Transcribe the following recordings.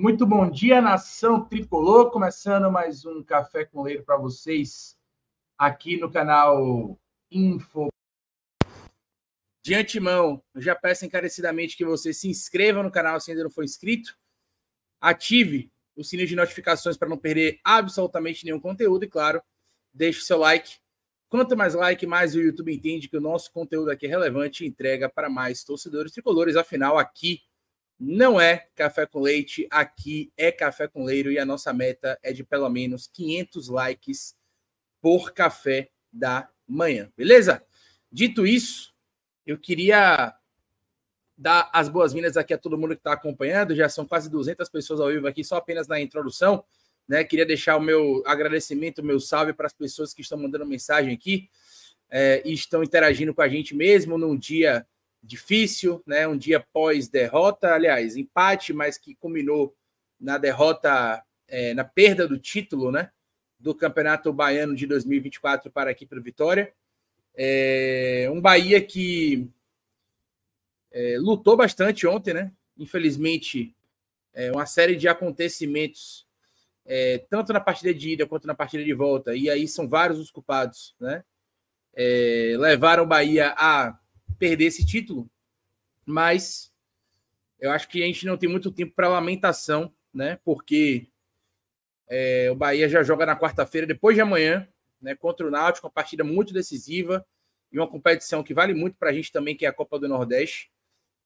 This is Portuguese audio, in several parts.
Muito bom dia, nação tricolor. Começando mais um Café com Leiro para vocês aqui no canal Info. De antemão, eu já peço encarecidamente que você se inscreva no canal se ainda não for inscrito. Ative o sininho de notificações para não perder absolutamente nenhum conteúdo e, claro, deixe seu like. Quanto mais like, mais o YouTube entende que o nosso conteúdo aqui é relevante e entrega para mais torcedores tricolores. Afinal, aqui não é café com leite, aqui é café com leiro e a nossa meta é de pelo menos 500 likes por café da manhã, beleza? Dito isso, eu queria dar as boas-vindas aqui a todo mundo que está acompanhando, já são quase 200 pessoas ao vivo aqui, só apenas na introdução, né? Queria deixar o meu agradecimento, o meu salve para as pessoas que estão mandando mensagem aqui é, e estão interagindo com a gente mesmo num dia difícil, né? Um dia pós derrota, aliás, empate, mas que culminou na derrota, é, na perda do título, né? Do Campeonato Baiano de 2024 para aqui para Vitória. É, um Bahia que é, lutou bastante ontem, né? Infelizmente, é, uma série de acontecimentos, é, tanto na partida de ida quanto na partida de volta, e aí são vários os culpados, né? É, levaram o Bahia a perder esse título, mas eu acho que a gente não tem muito tempo para lamentação, né? Porque é, o Bahia já joga na quarta-feira, depois de amanhã, né, contra o Náutico, uma partida muito decisiva e uma competição que vale muito para a gente também, que é a Copa do Nordeste.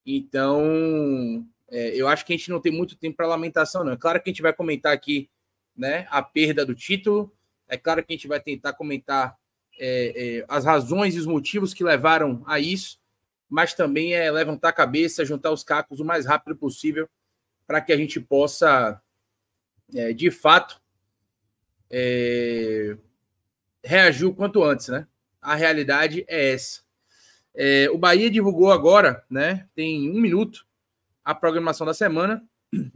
Então, é, eu acho que a gente não tem muito tempo para lamentação, não. É claro que a gente vai comentar aqui né, a perda do título, é claro que a gente vai tentar comentar é, é, as razões e os motivos que levaram a isso, mas também é levantar a cabeça, juntar os cacos o mais rápido possível para que a gente possa, é, de fato, é, reagir o quanto antes, né? A realidade é essa. É, o Bahia divulgou agora, né? Tem um minuto a programação da semana.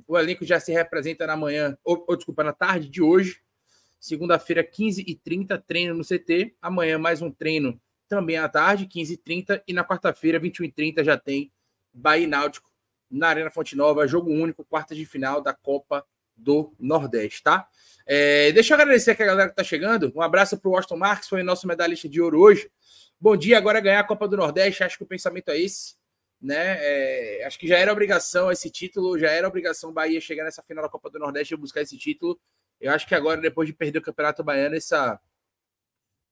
O elenco já se representa na manhã, ou, ou desculpa, na tarde de hoje. Segunda-feira, 15h30, treino no CT. Amanhã, mais um treino também à tarde, 15h30, e na quarta-feira, 21h30, já tem Bahia e Náutico na Arena Fonte Nova, jogo único, quarta de final da Copa do Nordeste, tá? É, deixa eu agradecer aqui a galera que tá chegando. Um abraço pro Austin Marques, foi nosso medalhista de ouro hoje. Bom dia, agora é ganhar a Copa do Nordeste, acho que o pensamento é esse, né? É, acho que já era obrigação esse título, já era obrigação Bahia chegar nessa final da Copa do Nordeste e buscar esse título. Eu acho que agora, depois de perder o Campeonato Baiano, essa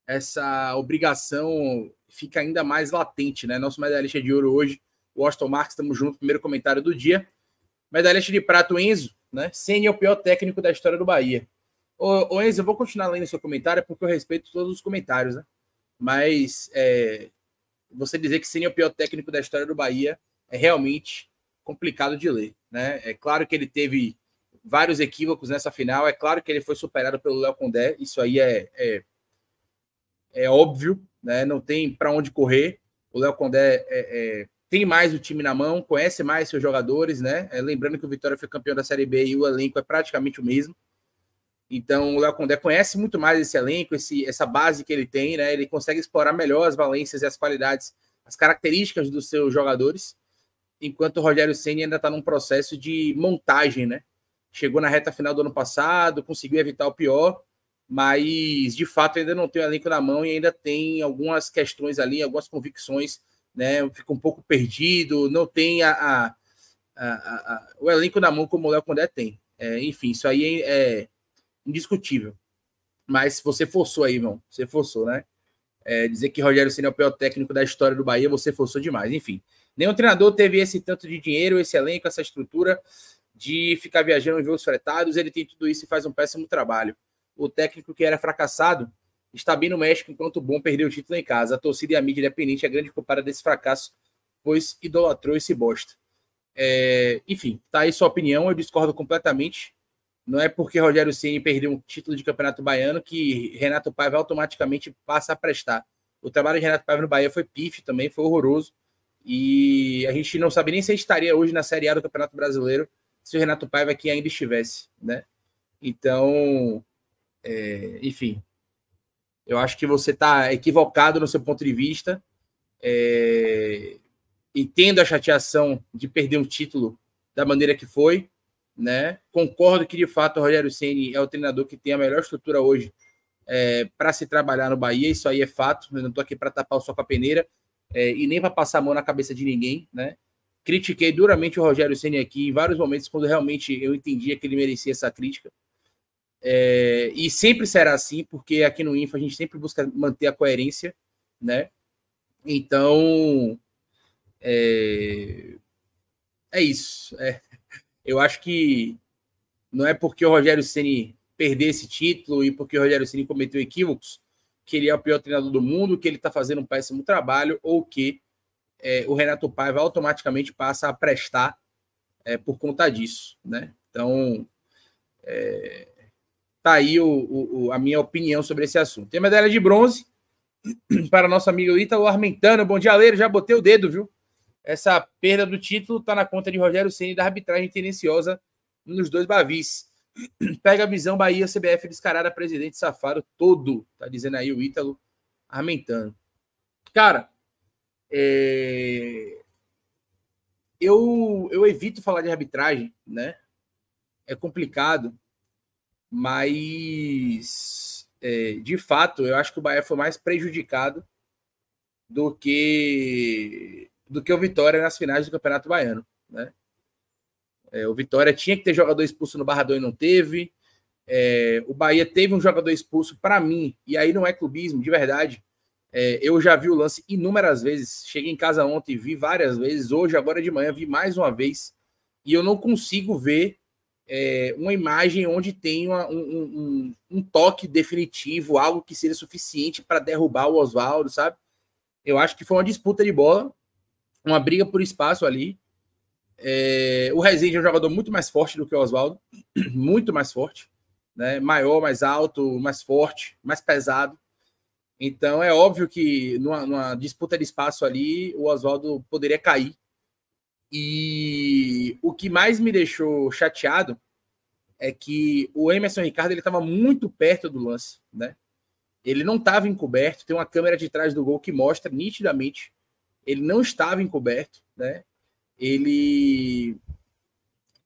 essa obrigação fica ainda mais latente, né? Nosso medalhista de ouro hoje, o Austin Marques, estamos juntos, primeiro comentário do dia. Medalhista de prata, Enzo, né? Senna é o pior técnico da história do Bahia. Ô, ô, Enzo, eu vou continuar lendo seu comentário porque eu respeito todos os comentários, né? Mas é, você dizer que Senna é o pior técnico da história do Bahia é realmente complicado de ler, né? É claro que ele teve vários equívocos nessa final, é claro que ele foi superado pelo Léo Condé, isso aí é, é é óbvio, né? Não tem para onde correr. O Léo Condé é, é, é, tem mais o time na mão, conhece mais seus jogadores, né? É, lembrando que o Vitória foi campeão da Série B e o elenco é praticamente o mesmo. Então, o Léo Condé conhece muito mais esse elenco, esse, essa base que ele tem, né? Ele consegue explorar melhor as valências e as qualidades, as características dos seus jogadores, enquanto o Rogério Senna ainda está num processo de montagem, né? Chegou na reta final do ano passado, conseguiu evitar o pior, mas de fato ainda não tem o elenco na mão e ainda tem algumas questões ali, algumas convicções, né? Fico um pouco perdido, não tem a, a, a, a o elenco na mão como o Léo Condé tem. É, enfim, isso aí é, é, indiscutível. Mas você forçou aí, irmão. Você forçou, né? É, dizer que Rogério Senna é o pior técnico da história do Bahia, você forçou demais. Enfim, nenhum treinador teve esse tanto de dinheiro, esse elenco, essa estrutura de ficar viajando em voos fretados. Ele tem tudo isso e faz um péssimo trabalho o técnico que era fracassado está bem no México, enquanto o bom perdeu o título em casa. A torcida e a mídia independente é grande culpada desse fracasso, pois idolatrou esse bosta. É, enfim, tá aí sua opinião, eu discordo completamente. Não é porque Rogério Ceni perdeu um título de Campeonato Baiano que Renato Paiva automaticamente passa a prestar. O trabalho de Renato Paiva no Bahia foi pif também, foi horroroso. E a gente não sabe nem se estaria hoje na Série A do Campeonato Brasileiro se o Renato Paiva aqui ainda estivesse, né? Então, é, enfim, eu acho que você está equivocado no seu ponto de vista. É, entendo a chateação de perder um título da maneira que foi, né? Concordo que de fato o Rogério Ceni é o treinador que tem a melhor estrutura hoje é, para se trabalhar no Bahia. Isso aí é fato. Eu não estou aqui para tapar o sol com a peneira é, e nem para passar a mão na cabeça de ninguém, né? Critiquei duramente o Rogério Ceni aqui em vários momentos quando realmente eu entendia que ele merecia essa crítica. É, e sempre será assim, porque aqui no Info a gente sempre busca manter a coerência, né? Então, é, é isso. É, eu acho que não é porque o Rogério Ceni perder esse título e porque o Rogério Ceni cometeu equívocos que ele é o pior treinador do mundo, que ele está fazendo um péssimo trabalho ou que é, o Renato Paiva automaticamente passa a prestar é, por conta disso, né? Então, é, Tá aí o, o, a minha opinião sobre esse assunto. Tem medalha de bronze para nosso amigo Ítalo Armentano. Bom dia, Leiro. Já botei o dedo, viu? Essa perda do título está na conta de Rogério Ceni da arbitragem tendenciosa nos dois Bavis. Pega a visão Bahia, CBF descarada, presidente safado todo. Tá dizendo aí o Ítalo Armentano. Cara, é... eu, eu evito falar de arbitragem, né? É complicado, mas é, de fato eu acho que o Bahia foi mais prejudicado do que do que o Vitória nas finais do Campeonato Baiano, né? É, o Vitória tinha que ter jogador expulso no Barradão e não teve. É, o Bahia teve um jogador expulso para mim, e aí não é clubismo, de verdade. É, eu já vi o lance inúmeras vezes. Cheguei em casa ontem, vi várias vezes. Hoje, agora de manhã, vi mais uma vez. E eu não consigo ver é, uma imagem onde tem uma, um, um, um, toque definitivo, algo que seria suficiente para derrubar o Oswaldo, sabe? Eu acho que foi uma disputa de bola, uma briga por espaço ali. É, o Rezende é um jogador muito mais forte do que o Oswaldo, muito mais forte, né? maior, mais alto, mais forte, mais pesado. Então é óbvio que numa, numa disputa de espaço ali, o Oswaldo poderia cair e o que mais me deixou chateado é que o Emerson Ricardo ele estava muito perto do lance, né? Ele não estava encoberto, tem uma câmera de trás do gol que mostra nitidamente. Ele não estava encoberto, né? Ele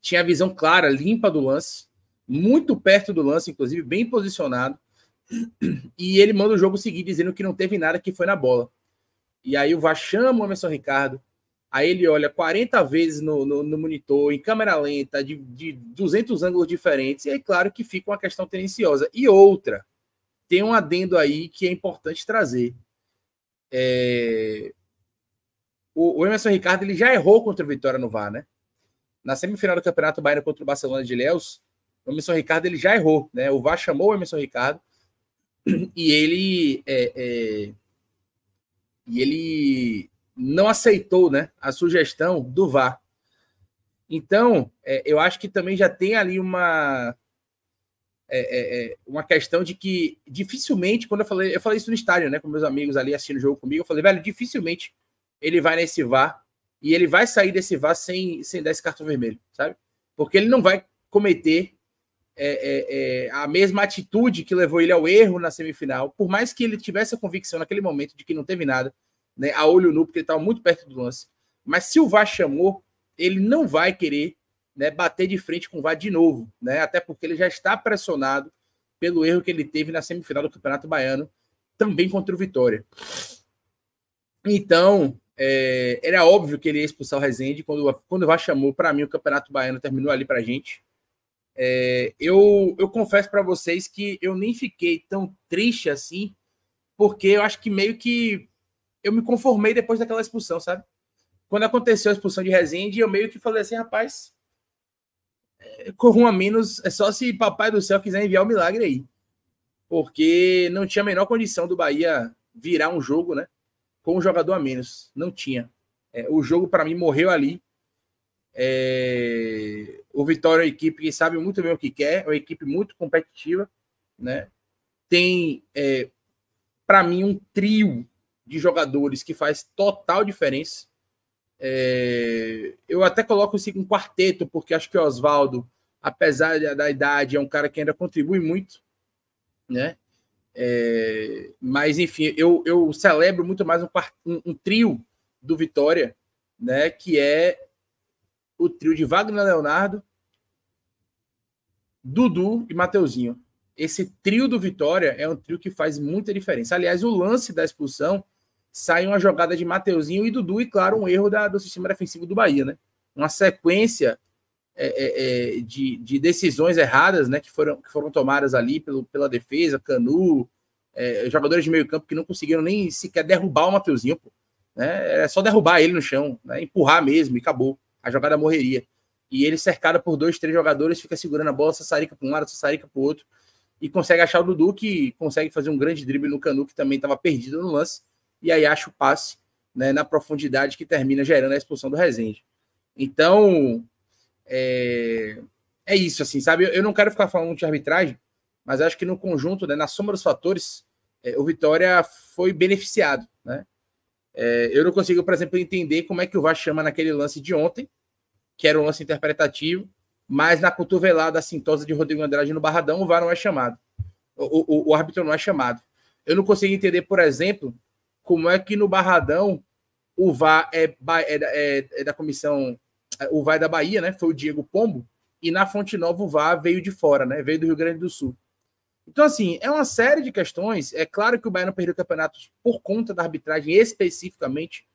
tinha a visão clara, limpa do lance, muito perto do lance, inclusive, bem posicionado. E ele manda o jogo seguir dizendo que não teve nada que foi na bola. E aí o Vachama o Emerson Ricardo, Aí ele olha 40 vezes no, no, no monitor, em câmera lenta, de, de 200 ângulos diferentes, e aí, é claro que fica uma questão tendenciosa. E outra, tem um adendo aí que é importante trazer. É... O, o, Emerson Ricardo ele já errou contra o Vitória no VAR, né? Na semifinal do Campeonato Baiano contra o Barcelona de Léus, o Emerson Ricardo ele já errou, né? O VAR chamou o Emerson Ricardo e ele é, é... e ele não aceitou né, a sugestão do VAR. Então, é, eu acho que também já tem ali uma é, é, é, uma questão de que dificilmente, quando eu falei, eu falei isso no estádio, né, com meus amigos ali assistindo o jogo comigo, eu falei, velho, dificilmente ele vai nesse VAR e ele vai sair desse VAR sem, sem dar esse cartão vermelho, sabe? Porque ele não vai cometer é, é, é, a mesma atitude que levou ele ao erro na semifinal, por mais que ele tivesse a convicção naquele momento de que não teve nada, né, a olho nu, porque ele estava muito perto do lance. Mas se o VAR chamou, ele não vai querer né, bater de frente com o VAR de novo, né? Até porque ele já está pressionado pelo erro que ele teve na semifinal do Campeonato Baiano, também contra o Vitória. Então, é, era óbvio que ele ia expulsar o Rezende quando, quando o VAR chamou. Para mim, o Campeonato Baiano terminou ali para a gente. É, eu, eu confesso para vocês que eu nem fiquei tão triste assim, porque eu acho que meio que eu me conformei depois daquela expulsão, sabe? Quando aconteceu a expulsão de Rezende, eu meio que falei assim, rapaz, é, com a menos, é só se papai do céu quiser enviar o um milagre aí. Porque não tinha a menor condição do Bahia virar um jogo, né? Com um jogador a menos. Não tinha. É, o jogo, para mim, morreu ali. É... O Vitória é uma equipe que sabe muito bem o que quer, é uma equipe muito competitiva, né? Tem, é, para mim, um trio de jogadores que faz total diferença. É, eu até coloco assim, um quarteto, porque acho que o Oswaldo, apesar da idade, é um cara que ainda contribui muito, né? É, mas, enfim, eu, eu celebro muito mais um, um, trio do Vitória, né? Que é o trio de Wagner Leonardo, Dudu e Mateuzinho. Esse trio do Vitória é um trio que faz muita diferença. Aliás, o lance da expulsão sai uma jogada de Mateuzinho e Dudu, e claro, um erro da, do sistema defensivo do Bahia, né? Uma sequência é, é, é, de, de, decisões erradas, né? Que foram, que foram tomadas ali pelo, pela defesa, Canu, é, jogadores de meio campo que não conseguiram nem sequer derrubar o Mateuzinho, pô, né? É só derrubar ele no chão, né? empurrar mesmo e acabou. A jogada morreria. E ele cercado por dois, três jogadores, fica segurando a bola, sassarica para um lado, sassarica para o outro, e consegue achar o Dudu, que consegue fazer um grande drible no Canu, que também estava perdido no lance e aí acha o passe né, na profundidade que termina gerando a expulsão do Rezende. Então, é, é isso, assim, sabe? Eu, eu, não quero ficar falando de arbitragem, mas acho que no conjunto, né, na soma dos fatores, é, o Vitória foi beneficiado, né? É, eu não consigo, por exemplo, entender como é que o VAR chama naquele lance de ontem, que era um lance interpretativo, mas na cotovelada Sintosa de Rodrigo Andrade no Barradão, o VAR não é chamado. O, o, o árbitro não é chamado. Eu não consigo entender, por exemplo, como é que no Barradão o VAR é, é, é, é da comissão, é, o VAR é da Bahia, né? Foi o Diego Pombo, e na Fonte Nova o VAR veio de fora, né? Veio do Rio Grande do Sul. Então, assim, é uma série de questões. É claro que o Bahia perdeu o campeonato por conta da arbitragem especificamente,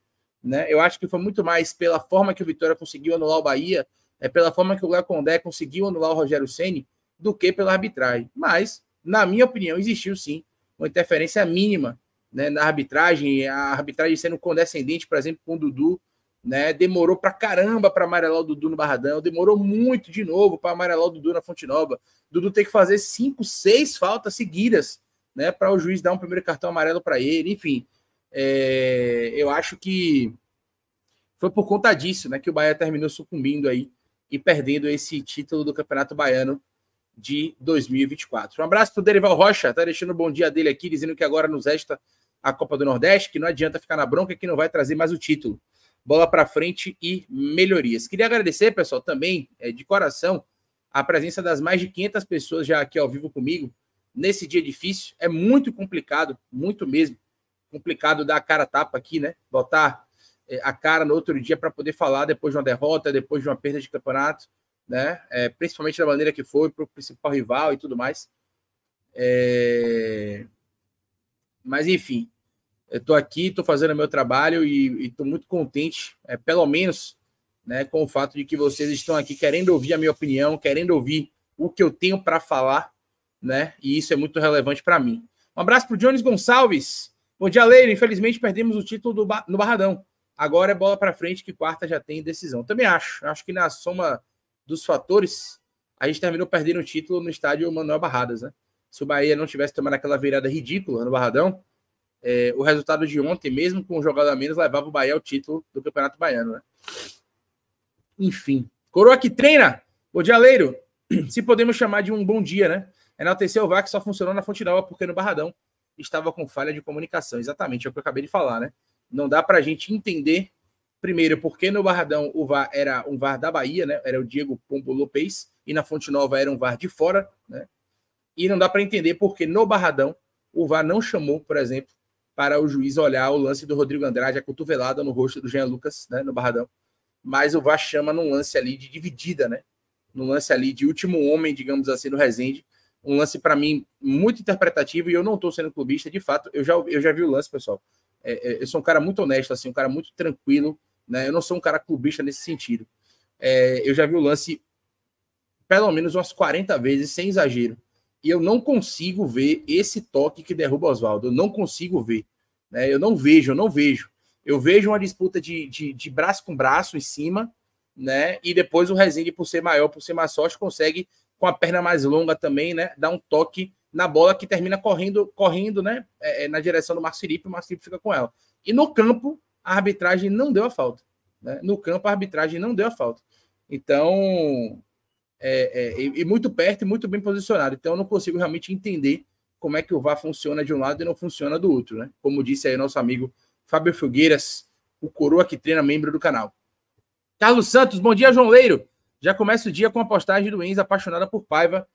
né? Eu acho que foi muito mais pela forma que o Vitória conseguiu anular o Bahia, é pela forma que o Léo Condé conseguiu anular o Rogério Ceni, do que pela arbitragem. Mas, na minha opinião, existiu sim uma interferência mínima né, na arbitragem, a arbitragem sendo condescendente, por exemplo, com o Dudu, né, demorou pra caramba para amarelar o Dudu no Barradão, demorou muito de novo para amarelar o Dudu na Fonte Nova. Dudu tem que fazer cinco, seis faltas seguidas, né, para o juiz dar um primeiro cartão amarelo para ele. Enfim, é, eu acho que foi por conta disso, né, que o Bahia terminou sucumbindo aí e perdendo esse título do Campeonato Baiano de 2024. Um abraço pro Derival Rocha, tá deixando o bom dia dele aqui, dizendo que agora nos resta a Copa do Nordeste, que não adianta ficar na bronca que não vai trazer mais o título. Bola para frente e melhorias. Queria agradecer, pessoal, também é, de coração a presença das mais de 500 pessoas já aqui ao vivo comigo nesse dia difícil. É muito complicado, muito mesmo complicado dar a cara tapa aqui, né? Botar é, a cara no outro dia para poder falar depois de uma derrota, depois de uma perda de campeonato, né? É, principalmente da maneira que foi para o principal rival e tudo mais. É... Mas enfim, estou aqui, estou fazendo meu trabalho e estou muito contente, é, pelo menos, né, com o fato de que vocês estão aqui querendo ouvir a minha opinião, querendo ouvir o que eu tenho para falar, né? E isso é muito relevante para mim. Um abraço para o Jones Gonçalves. Bom dia, Leila. Infelizmente perdemos o título ba no Barradão. Agora é bola para frente que quarta já tem decisão. Também acho. Acho que na soma dos fatores, a gente terminou perdendo o título no estádio Manuel Barradas, né? Se o Bahia não tivesse tomado aquela virada ridícula no Barradão, é, o resultado de ontem, mesmo com o jogado a menos, levava o Bahia ao título do Campeonato Baiano, né? Enfim. Coroa que treina! O Dialeiro, se podemos chamar de um bom dia, né? Enalteceu o VAR que só funcionou na Fonte Nova porque no Barradão estava com falha de comunicação. Exatamente, é o que eu acabei de falar, né? Não dá para a gente entender, primeiro, porque no Barradão o VAR era um VAR da Bahia, né? Era o Diego Pombo Lopes, e na Fonte Nova era um VAR de fora, né? E não dá para entender porque no Barradão o VAR não chamou, por exemplo, para o juiz olhar o lance do Rodrigo Andrade, a cotovelada no rosto do Jean Lucas, né, no Barradão. Mas o Vaz chama num lance ali de dividida, né? Num lance ali de último homem, digamos assim, no Resende. Um lance, para mim, muito interpretativo e eu não estou sendo clubista, de fato. Eu já, eu já vi o lance, pessoal. É, é, eu sou um cara muito honesto, assim, um cara muito tranquilo, né? Eu não sou um cara clubista nesse sentido. É, eu já vi o lance pelo menos umas 40 vezes, sem exagero e eu não consigo ver esse toque que derruba Oswaldo. Eu não consigo ver. Né? Eu não vejo, eu não vejo. Eu vejo uma disputa de, de, de braço com braço em cima, né? E depois o Rezende, por ser maior, por ser mais sorte, consegue, com a perna mais longa também, né? Dar um toque na bola que termina correndo, correndo, né? É, é na direção do Márcio Felipe, o Márcio Felipe fica com ela. E no campo, a arbitragem não deu a falta. Né? No campo, a arbitragem não deu a falta. Então, é, é, e muito perto e muito bem posicionado. Então, eu não consigo realmente entender como é que o VAR funciona de um lado e não funciona do outro, né? Como disse aí nosso amigo Fábio Fogueiras, o coroa que treina membro do canal. Carlos Santos, bom dia, João Leiro. Já começa o dia com a postagem do Enzo apaixonada por Paiva,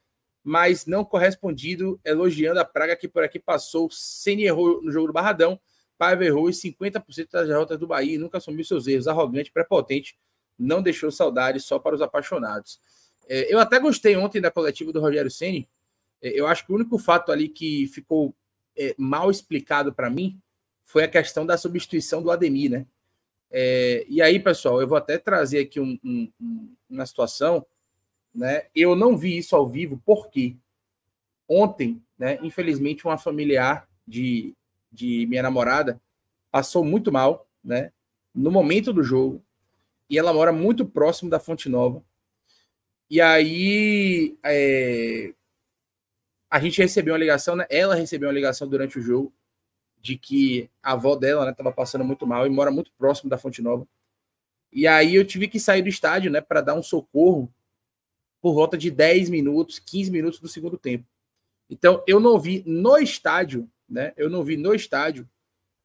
mas não correspondido, elogiando a praga que por aqui passou. Sem errou no jogo do Barradão. Paiva errou em 50% das derrotas do Bahia e nunca assumiu seus erros. Arrogante, prepotente, não deixou saudade só para os apaixonados. É, eu até gostei ontem da coletiva do Rogério Ceni. É, eu acho que o único fato ali que ficou é, mal explicado para mim foi a questão da substituição do Ademir, né? É, e aí, pessoal, eu vou até trazer aqui um, um, uma situação, né? Eu não vi isso ao vivo porque ontem, né? Infelizmente, uma familiar de, de minha namorada passou muito mal, né? No momento do jogo, e ela mora muito próximo da Fonte Nova. E aí é, a gente recebeu uma ligação, né? Ela recebeu uma ligação durante o jogo de que a avó dela estava né, passando muito mal e mora muito próximo da Fonte Nova. E aí eu tive que sair do estádio, né, para dar um socorro por volta de 10 minutos, 15 minutos do segundo tempo. Então eu não vi no estádio, né? Eu não vi no estádio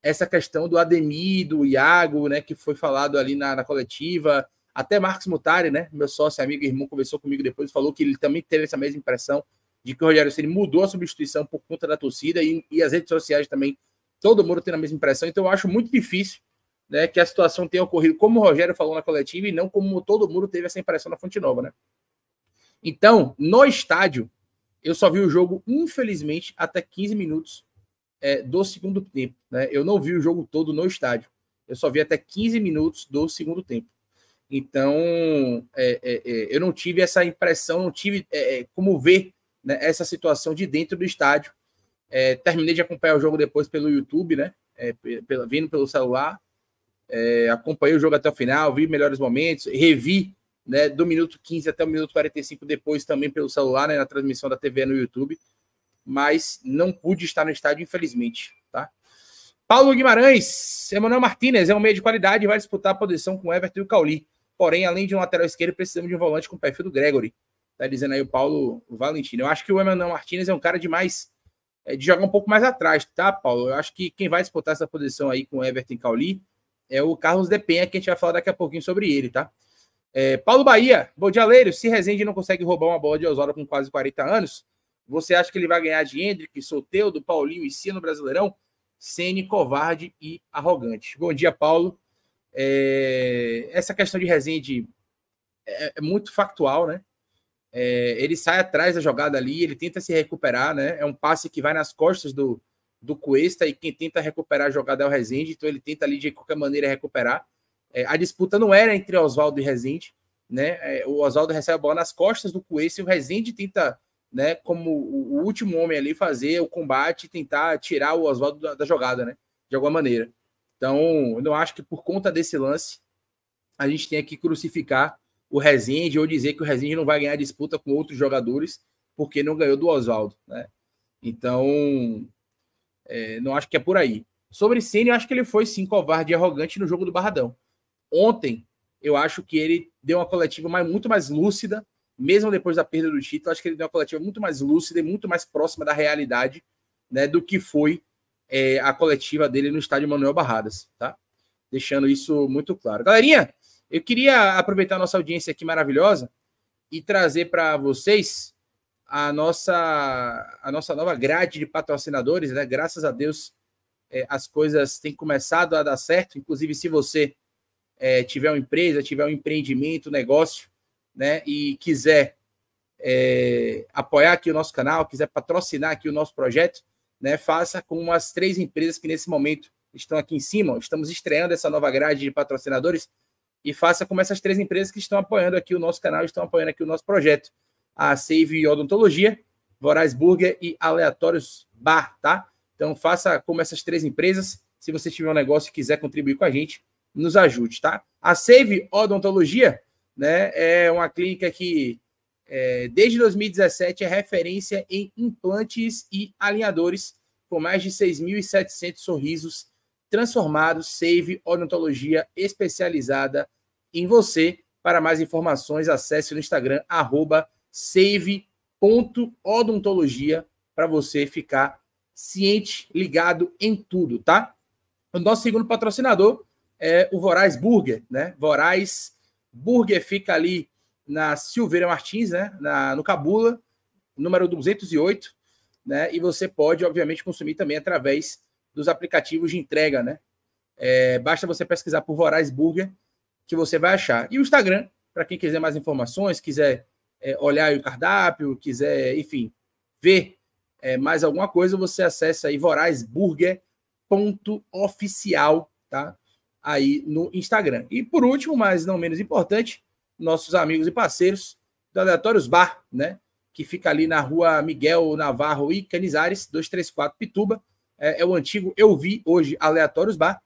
essa questão do Ademir, do Iago, né, que foi falado ali na, na coletiva, até Marcos Mutari, né, meu sócio, amigo e irmão, conversou comigo depois e falou que ele também teve essa mesma impressão de que o Rogério Ceni mudou a substituição por conta da torcida e, e as redes sociais também. Todo mundo tem a mesma impressão, então eu acho muito difícil né, que a situação tenha ocorrido como o Rogério falou na coletiva e não como todo mundo teve essa impressão na Fonte Nova, né? Então, no estádio, eu só vi o jogo, infelizmente, até 15 minutos é, do segundo tempo, né? Eu não vi o jogo todo no estádio. Eu só vi até 15 minutos do segundo tempo. Então, é, é, é, eu não tive essa impressão, não tive é, é, como ver né, essa situação de dentro do estádio. terminei de acompanhar o jogo depois pelo YouTube, né? pela, vindo pelo celular. acompanhei o jogo até o final, vi melhores momentos, revi né, do minuto 15 até o minuto 45 depois também pelo celular, né, na transmissão da TV no YouTube, mas não pude estar no estádio, infelizmente, tá? Paulo Guimarães, Emanuel Martinez é um meio de qualidade e vai disputar a posição com Everton e o Cauli. Porém, além de um lateral esquerdo, precisamos de um volante com o perfil do Gregory. Tá dizendo aí o Paulo Valentino. Eu acho que o Emmanuel Martinez é um cara de É, de jogar um pouco mais atrás, tá, Paulo? Eu acho que quem vai disputar essa posição aí com o Everton Cauli é o Carlos Depenha, que a gente vai falar daqui a pouquinho sobre ele, tá? É, Paulo Bahia, bom dia, Leiro. Se Rezende não consegue roubar uma bola de Osório com quase 40 anos, você acha que ele vai ganhar de Hendrick, Soteudo, Paulinho e Sino Brasileirão? Sene, covarde e arrogante. Bom dia, Paulo. É, essa questão de Rezende é, é muito factual, né? É, ele sai atrás da jogada ali, ele tenta se recuperar, né? É um passe que vai nas costas do, do Cuesta e quem tenta recuperar a jogada é o Rezende, então ele tenta ali de qualquer maneira recuperar. É, a disputa não era entre Oswaldo e Rezende, né? É, o Oswaldo recebe a bola nas costas do Cuesta e o Rezende tenta, né, como o, último homem ali, fazer o combate e tentar tirar o Oswaldo da, da jogada, né? De alguma maneira. Então, eu acho que por conta desse lance, a gente tem que crucificar o Rezende ou dizer que o Rezende não vai ganhar disputa com outros jogadores porque não ganhou do Oswaldo, né? Então, é, não acho que é por aí. Sobre Ceni, eu acho que ele foi sim covarde e arrogante no jogo do Barradão. Ontem, eu acho que ele deu uma coletiva mais, muito mais lúcida, mesmo depois da perda do título, acho que ele deu uma coletiva muito mais lúcida e muito mais próxima da realidade né, do que foi é, a coletiva dele no estádio Manuel Barradas, tá? Deixando isso muito claro. Galerinha, eu queria aproveitar a nossa audiência aqui maravilhosa e trazer para vocês a nossa, a nossa nova grade de patrocinadores, né? Graças a Deus é, as coisas têm começado a dar certo. Inclusive, se você é, tiver uma empresa, tiver um empreendimento, negócio, né? E quiser é, apoiar aqui o nosso canal, quiser patrocinar aqui o nosso projeto, né, faça com as três empresas que nesse momento estão aqui em cima, estamos estreando essa nova grade de patrocinadores, e faça como essas três empresas que estão apoiando aqui o nosso canal, estão apoiando aqui o nosso projeto, a Save Odontologia, Voraz Burger e Aleatórios Bar, tá? Então faça como essas três empresas, se você tiver um negócio e quiser contribuir com a gente, nos ajude, tá? A Save Odontologia, né, é uma clínica que é, desde 2017 é referência em implantes e alinhadores, com mais de 6.700 sorrisos transformados. Save Odontologia especializada em você. Para mais informações, acesse no Instagram, save.odontologia, para você ficar ciente, ligado em tudo, tá? O nosso segundo patrocinador é o Voraz Burger, né? Voraz Burger fica ali na Silveira Martins, né? Na, no Cabula, número 208, né? E você pode, obviamente, consumir também através dos aplicativos de entrega, né? É, basta você pesquisar por Voraz Burger que você vai achar. E o Instagram, para quem quiser mais informações, quiser é, olhar o cardápio, quiser, enfim, ver é, mais alguma coisa, você acessa aí vorazburger.oficial, tá? Aí no Instagram. E por último, mas não menos importante, nossos amigos e parceiros do Aleatórios Bar, né? Que fica ali na rua Miguel Navarro e Canizares, 234 Pituba. É, é o antigo Eu Vi Hoje Aleatórios Bar.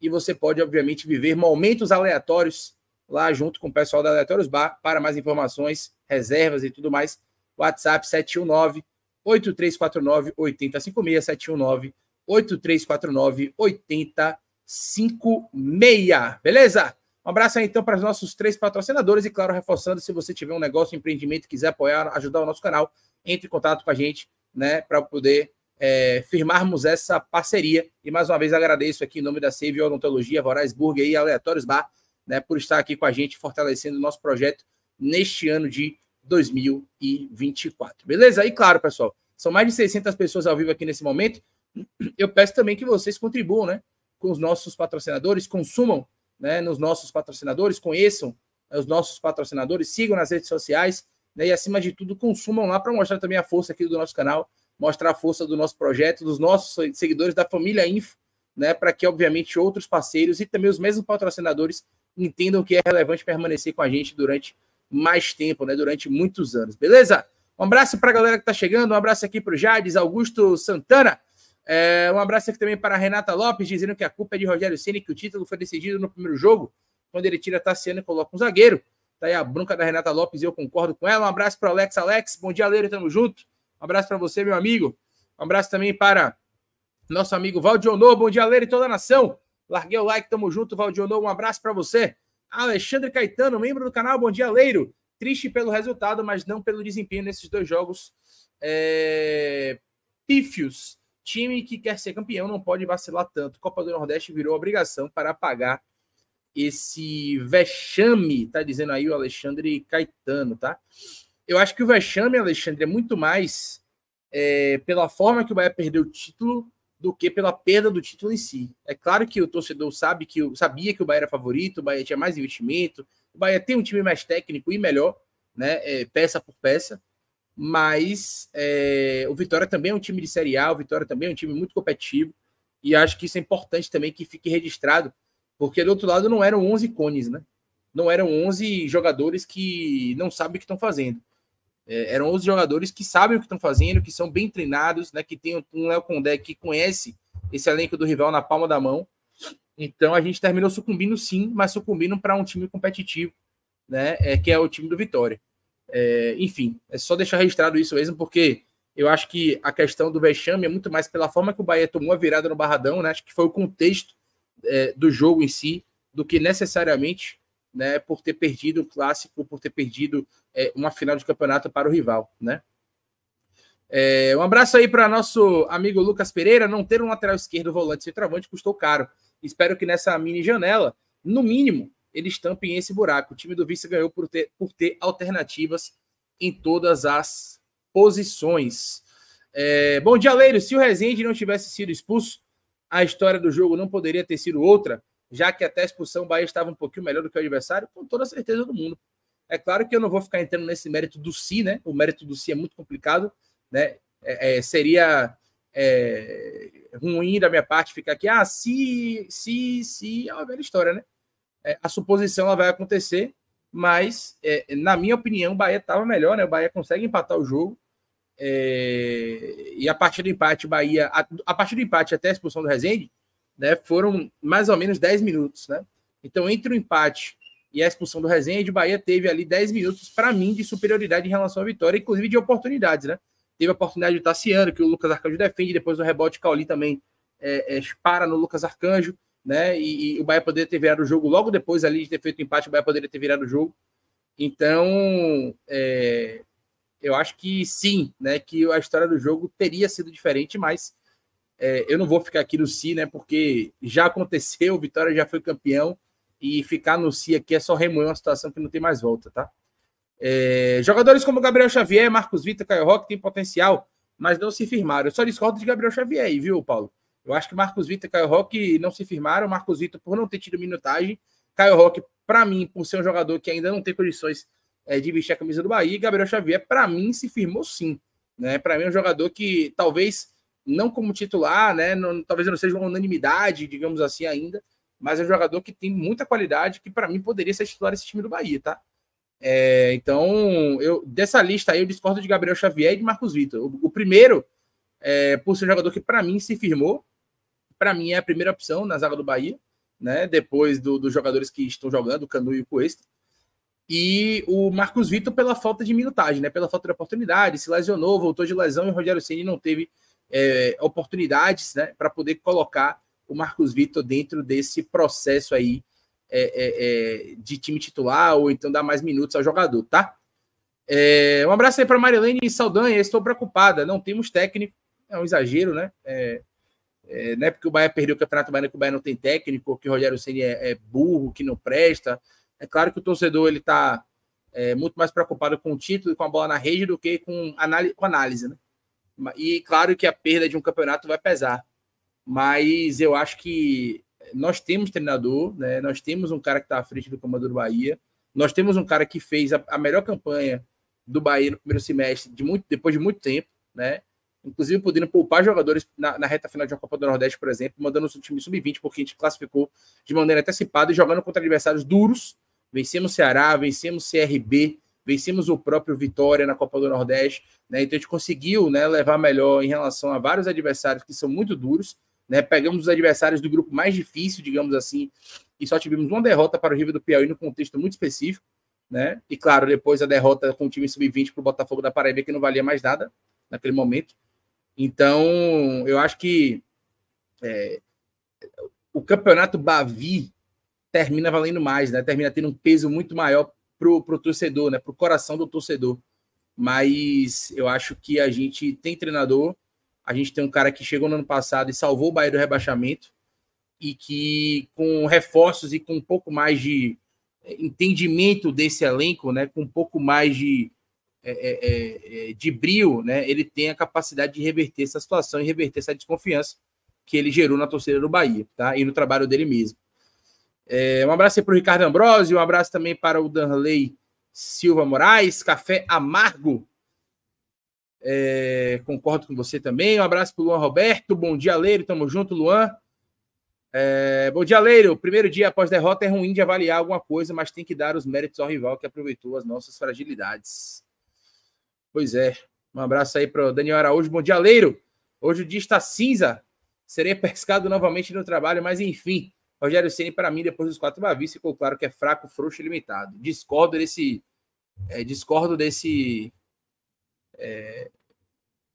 E você pode, obviamente, viver momentos aleatórios lá junto com o pessoal da Aleatórios Bar. Para mais informações, reservas e tudo mais, WhatsApp 719 8349 8056 719 8349 8056. Beleza? Um abraço aí, então, para os nossos três patrocinadores e, claro, reforçando, se você tiver um negócio, um empreendimento, quiser apoiar, ajudar o nosso canal, entre em contato com a gente, né, para poder é, firmarmos essa parceria. E, mais uma vez, agradeço aqui em nome da Save Odontologia, Voraz Burger e Aleatórios Bar, né, por estar aqui com a gente, fortalecendo o nosso projeto neste ano de 2024. Beleza? E, claro, pessoal, são mais de 600 pessoas ao vivo aqui nesse momento. Eu peço também que vocês contribuam, né, com os nossos patrocinadores, consumam né, nos nossos patrocinadores, conheçam né, os nossos patrocinadores, sigam nas redes sociais né, e, acima de tudo, consumam lá para mostrar também a força aqui do nosso canal, mostrar a força do nosso projeto, dos nossos seguidores, da família Info, né, para que, obviamente, outros parceiros e também os mesmos patrocinadores entendam que é relevante permanecer com a gente durante mais tempo, né, durante muitos anos, beleza? Um abraço para a galera que está chegando, um abraço aqui para o Jades, Augusto Santana. É, um abraço aqui também para a Renata Lopes, dizendo que a culpa é de Rogério Ceni que o título foi decidido no primeiro jogo, quando ele tira Tassiano e coloca um zagueiro. Tá aí a bronca da Renata Lopes e eu concordo com ela. Um abraço para o Alex Alex. Bom dia, Leiro. Tamo junto. Um abraço para você, meu amigo. Um abraço também para nosso amigo Valdionor. Bom dia, Leiro e toda a nação. Larguei o like. Tamo junto, Valdionor. Um abraço para você. Alexandre Caetano, membro do canal. Bom dia, Leiro. Triste pelo resultado, mas não pelo desempenho nesses dois jogos é... pífios Time que quer ser campeão não pode vacilar tanto. Copa do Nordeste virou obrigação para pagar esse vexame, tá dizendo aí o Alexandre Caetano, tá? Eu acho que o vexame, Alexandre, é muito mais é, pela forma que o Bahia perdeu o título do que pela perda do título em si. É claro que o torcedor sabe que sabia que o Bahia era favorito, o Bahia tinha mais investimento, o Bahia tem um time mais técnico e melhor, né? É, peça por peça mas é, o Vitória também é um time de Série A, o Vitória também é um time muito competitivo, e acho que isso é importante também que fique registrado, porque do outro lado não eram 11 cones, né? Não eram 11 jogadores que não sabem o que estão fazendo. É, eram 11 jogadores que sabem o que estão fazendo, que são bem treinados, né? Que tem um Léo Condé que conhece esse elenco do rival na palma da mão. Então a gente terminou sucumbindo sim, mas sucumbindo para um time competitivo, né? É, que é o time do Vitória. É, enfim, é só deixar registrado isso mesmo, porque eu acho que a questão do vexame é muito mais pela forma que o Bahia tomou a virada no Barradão, né? Acho que foi o contexto é, do jogo em si, do que necessariamente né, por ter perdido o clássico, por ter perdido é, uma final de campeonato para o rival, né? É, um abraço aí para nosso amigo Lucas Pereira. Não ter um lateral esquerdo volante e travante custou caro. Espero que nessa mini janela, no mínimo, ele estampem esse buraco. O time do vice ganhou por ter, por ter alternativas em todas as posições. É, bom dia, Leiro. Se o Rezende não tivesse sido expulso, a história do jogo não poderia ter sido outra, já que até a expulsão o Bahia estava um pouquinho melhor do que o adversário, com toda a certeza do mundo. É claro que eu não vou ficar entrando nesse mérito do si, né? O mérito do si é muito complicado, né? É, é, seria é, ruim da minha parte ficar aqui, ah, se, se, se, é uma velha história, né? é, a suposição ela vai acontecer, mas, é, na minha opinião, o Bahia estava melhor, né? O Bahia consegue empatar o jogo. É, e a partir do empate, Bahia. A, a partir do empate até a expulsão do Rezende, né? Foram mais ou menos 10 minutos, né? Então, entre o empate e a expulsão do Rezende, o Bahia teve ali 10 minutos, para mim, de superioridade em relação à vitória, inclusive de oportunidades, né? Teve a oportunidade do Tassiano, que o Lucas Arcanjo defende, depois do rebote Cauli também é, é, para no Lucas Arcanjo né? E, e, o Bahia poderia ter virado o jogo logo depois ali de ter feito o empate, o Bahia poderia ter virado o jogo. Então, é, eu acho que sim, né? Que a história do jogo teria sido diferente, mas é, eu não vou ficar aqui no si, né? Porque já aconteceu, o Vitória já foi campeão e ficar no si aqui é só remoer uma situação que não tem mais volta, tá? É, jogadores como Gabriel Xavier, Marcos Vitor, Caio Roque têm potencial, mas não se firmaram. Eu só discordo de Gabriel Xavier aí, viu, Paulo? Eu acho que Marcos Vitor e Caio Rock não se firmaram. Marcos Vitor por não ter tido minutagem. Caio Rock para mim, por ser um jogador que ainda não tem condições é, de vestir a camisa do Bahia. E Gabriel Xavier, para mim, se firmou sim. Né? Para mim, é um jogador que talvez não como titular, né? Não, talvez não seja uma unanimidade, digamos assim, ainda, mas é um jogador que tem muita qualidade que para mim poderia ser titular esse time do Bahia, tá? É, então, eu dessa lista aí eu discordo de Gabriel Xavier e de Marcos Vitor. O, o primeiro, é, por ser um jogador que para mim se firmou, para mim é a primeira opção na zaga do Bahia, né? Depois do, dos jogadores que estão jogando, o Canu e o Cuesta. E o Marcos Vitor pela falta de minutagem, né? Pela falta de oportunidade, se lesionou, voltou de lesão e o Rogério Ceni não teve é, oportunidades, né? Para poder colocar o Marcos Vitor dentro desse processo aí é, é, é, de time titular ou então dar mais minutos ao jogador, tá? É, um abraço aí para Marilene Saldanha. Estou preocupada, não temos técnico. É um exagero, né? É, é, não é porque o Bahia perdeu o Campeonato Baiano que o Bahia não tem técnico, que o Rogério Ceni é, é, burro, que não presta. É claro que o torcedor ele está é, muito mais preocupado com o título e com a bola na rede do que com, análise, com análise, né? E claro que a perda de um campeonato vai pesar, mas eu acho que nós temos treinador, né? Nós temos um cara que está à frente do comando do Bahia, nós temos um cara que fez a, a melhor campanha do Bahia no primeiro semestre de muito, depois de muito tempo, né? inclusive podendo poupar jogadores na, na, reta final de uma Copa do Nordeste, por exemplo, mandando o seu time sub-20, porque a gente classificou de maneira antecipada e jogando contra adversários duros. Vencemos Ceará, vencemos CRB, vencemos o próprio Vitória na Copa do Nordeste, né? Então a gente conseguiu né, levar melhor em relação a vários adversários que são muito duros, né? Pegamos os adversários do grupo mais difícil, digamos assim, e só tivemos uma derrota para o River do Piauí no contexto muito específico, né? E claro, depois a derrota com o time sub-20 para o Botafogo da Paraíba, que não valia mais nada naquele momento. Então, eu acho que é, o campeonato Bavi termina valendo mais, né? Termina tendo um peso muito maior pro, pro torcedor, né? Pro coração do torcedor. Mas eu acho que a gente tem treinador, a gente tem um cara que chegou no ano passado e salvou o Bahia do rebaixamento e que com reforços e com um pouco mais de é, entendimento desse elenco, né, com um pouco mais de é é, é, é, de brio, né, ele tem a capacidade de reverter essa situação e reverter essa desconfiança que ele gerou na torcida do Bahia, tá? E no trabalho dele mesmo. É, um abraço aí para o Ricardo Ambrosio, um abraço também para o Danley Silva Moraes, Café Amargo. concordo com você também. Um abraço para o Luan Roberto. Bom dia, Leiro. Tamo junto, Luan. É, bom dia, Leiro. Primeiro dia após derrota é ruim de avaliar alguma coisa, mas tem que dar os méritos ao rival que aproveitou as nossas fragilidades. Pois é. Um abraço aí para o Daniel Araújo. Bom dia, Leiro. Hoje o dia está cinza. Serei pescado novamente no trabalho, mas enfim. Rogério Ceni para mim, depois dos quatro Bavis, ficou claro que é fraco, frouxo e limitado. Discordo desse. É, discordo desse. É,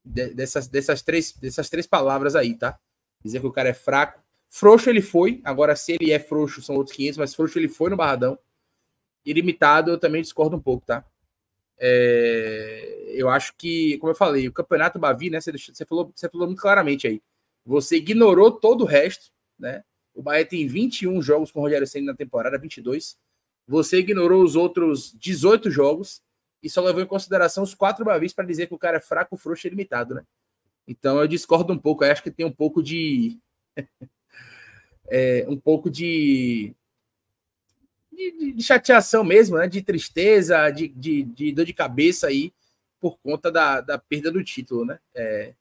de, dessas, dessas, três, dessas três palavras aí, tá? Dizer que o cara é fraco. Frouxo ele foi, agora se ele é frouxo são outros 500, mas frouxo ele foi no Barradão. E limitado eu também discordo um pouco, tá? É, eu acho que, como eu falei, o campeonato Bavi, né? Você, você, falou, você falou muito claramente aí. Você ignorou todo o resto, né? O Bahia tem 21 jogos com o Rogério Senna na temporada, 22. Você ignorou os outros 18 jogos e só levou em consideração os quatro Bavis para dizer que o cara é fraco, frouxo e limitado, né? Então eu discordo um pouco. Eu acho que tem um pouco de. é, um pouco de de, de, chateação mesmo, né? De tristeza, de, de, de, dor de cabeça aí por conta da, da perda do título, né? É,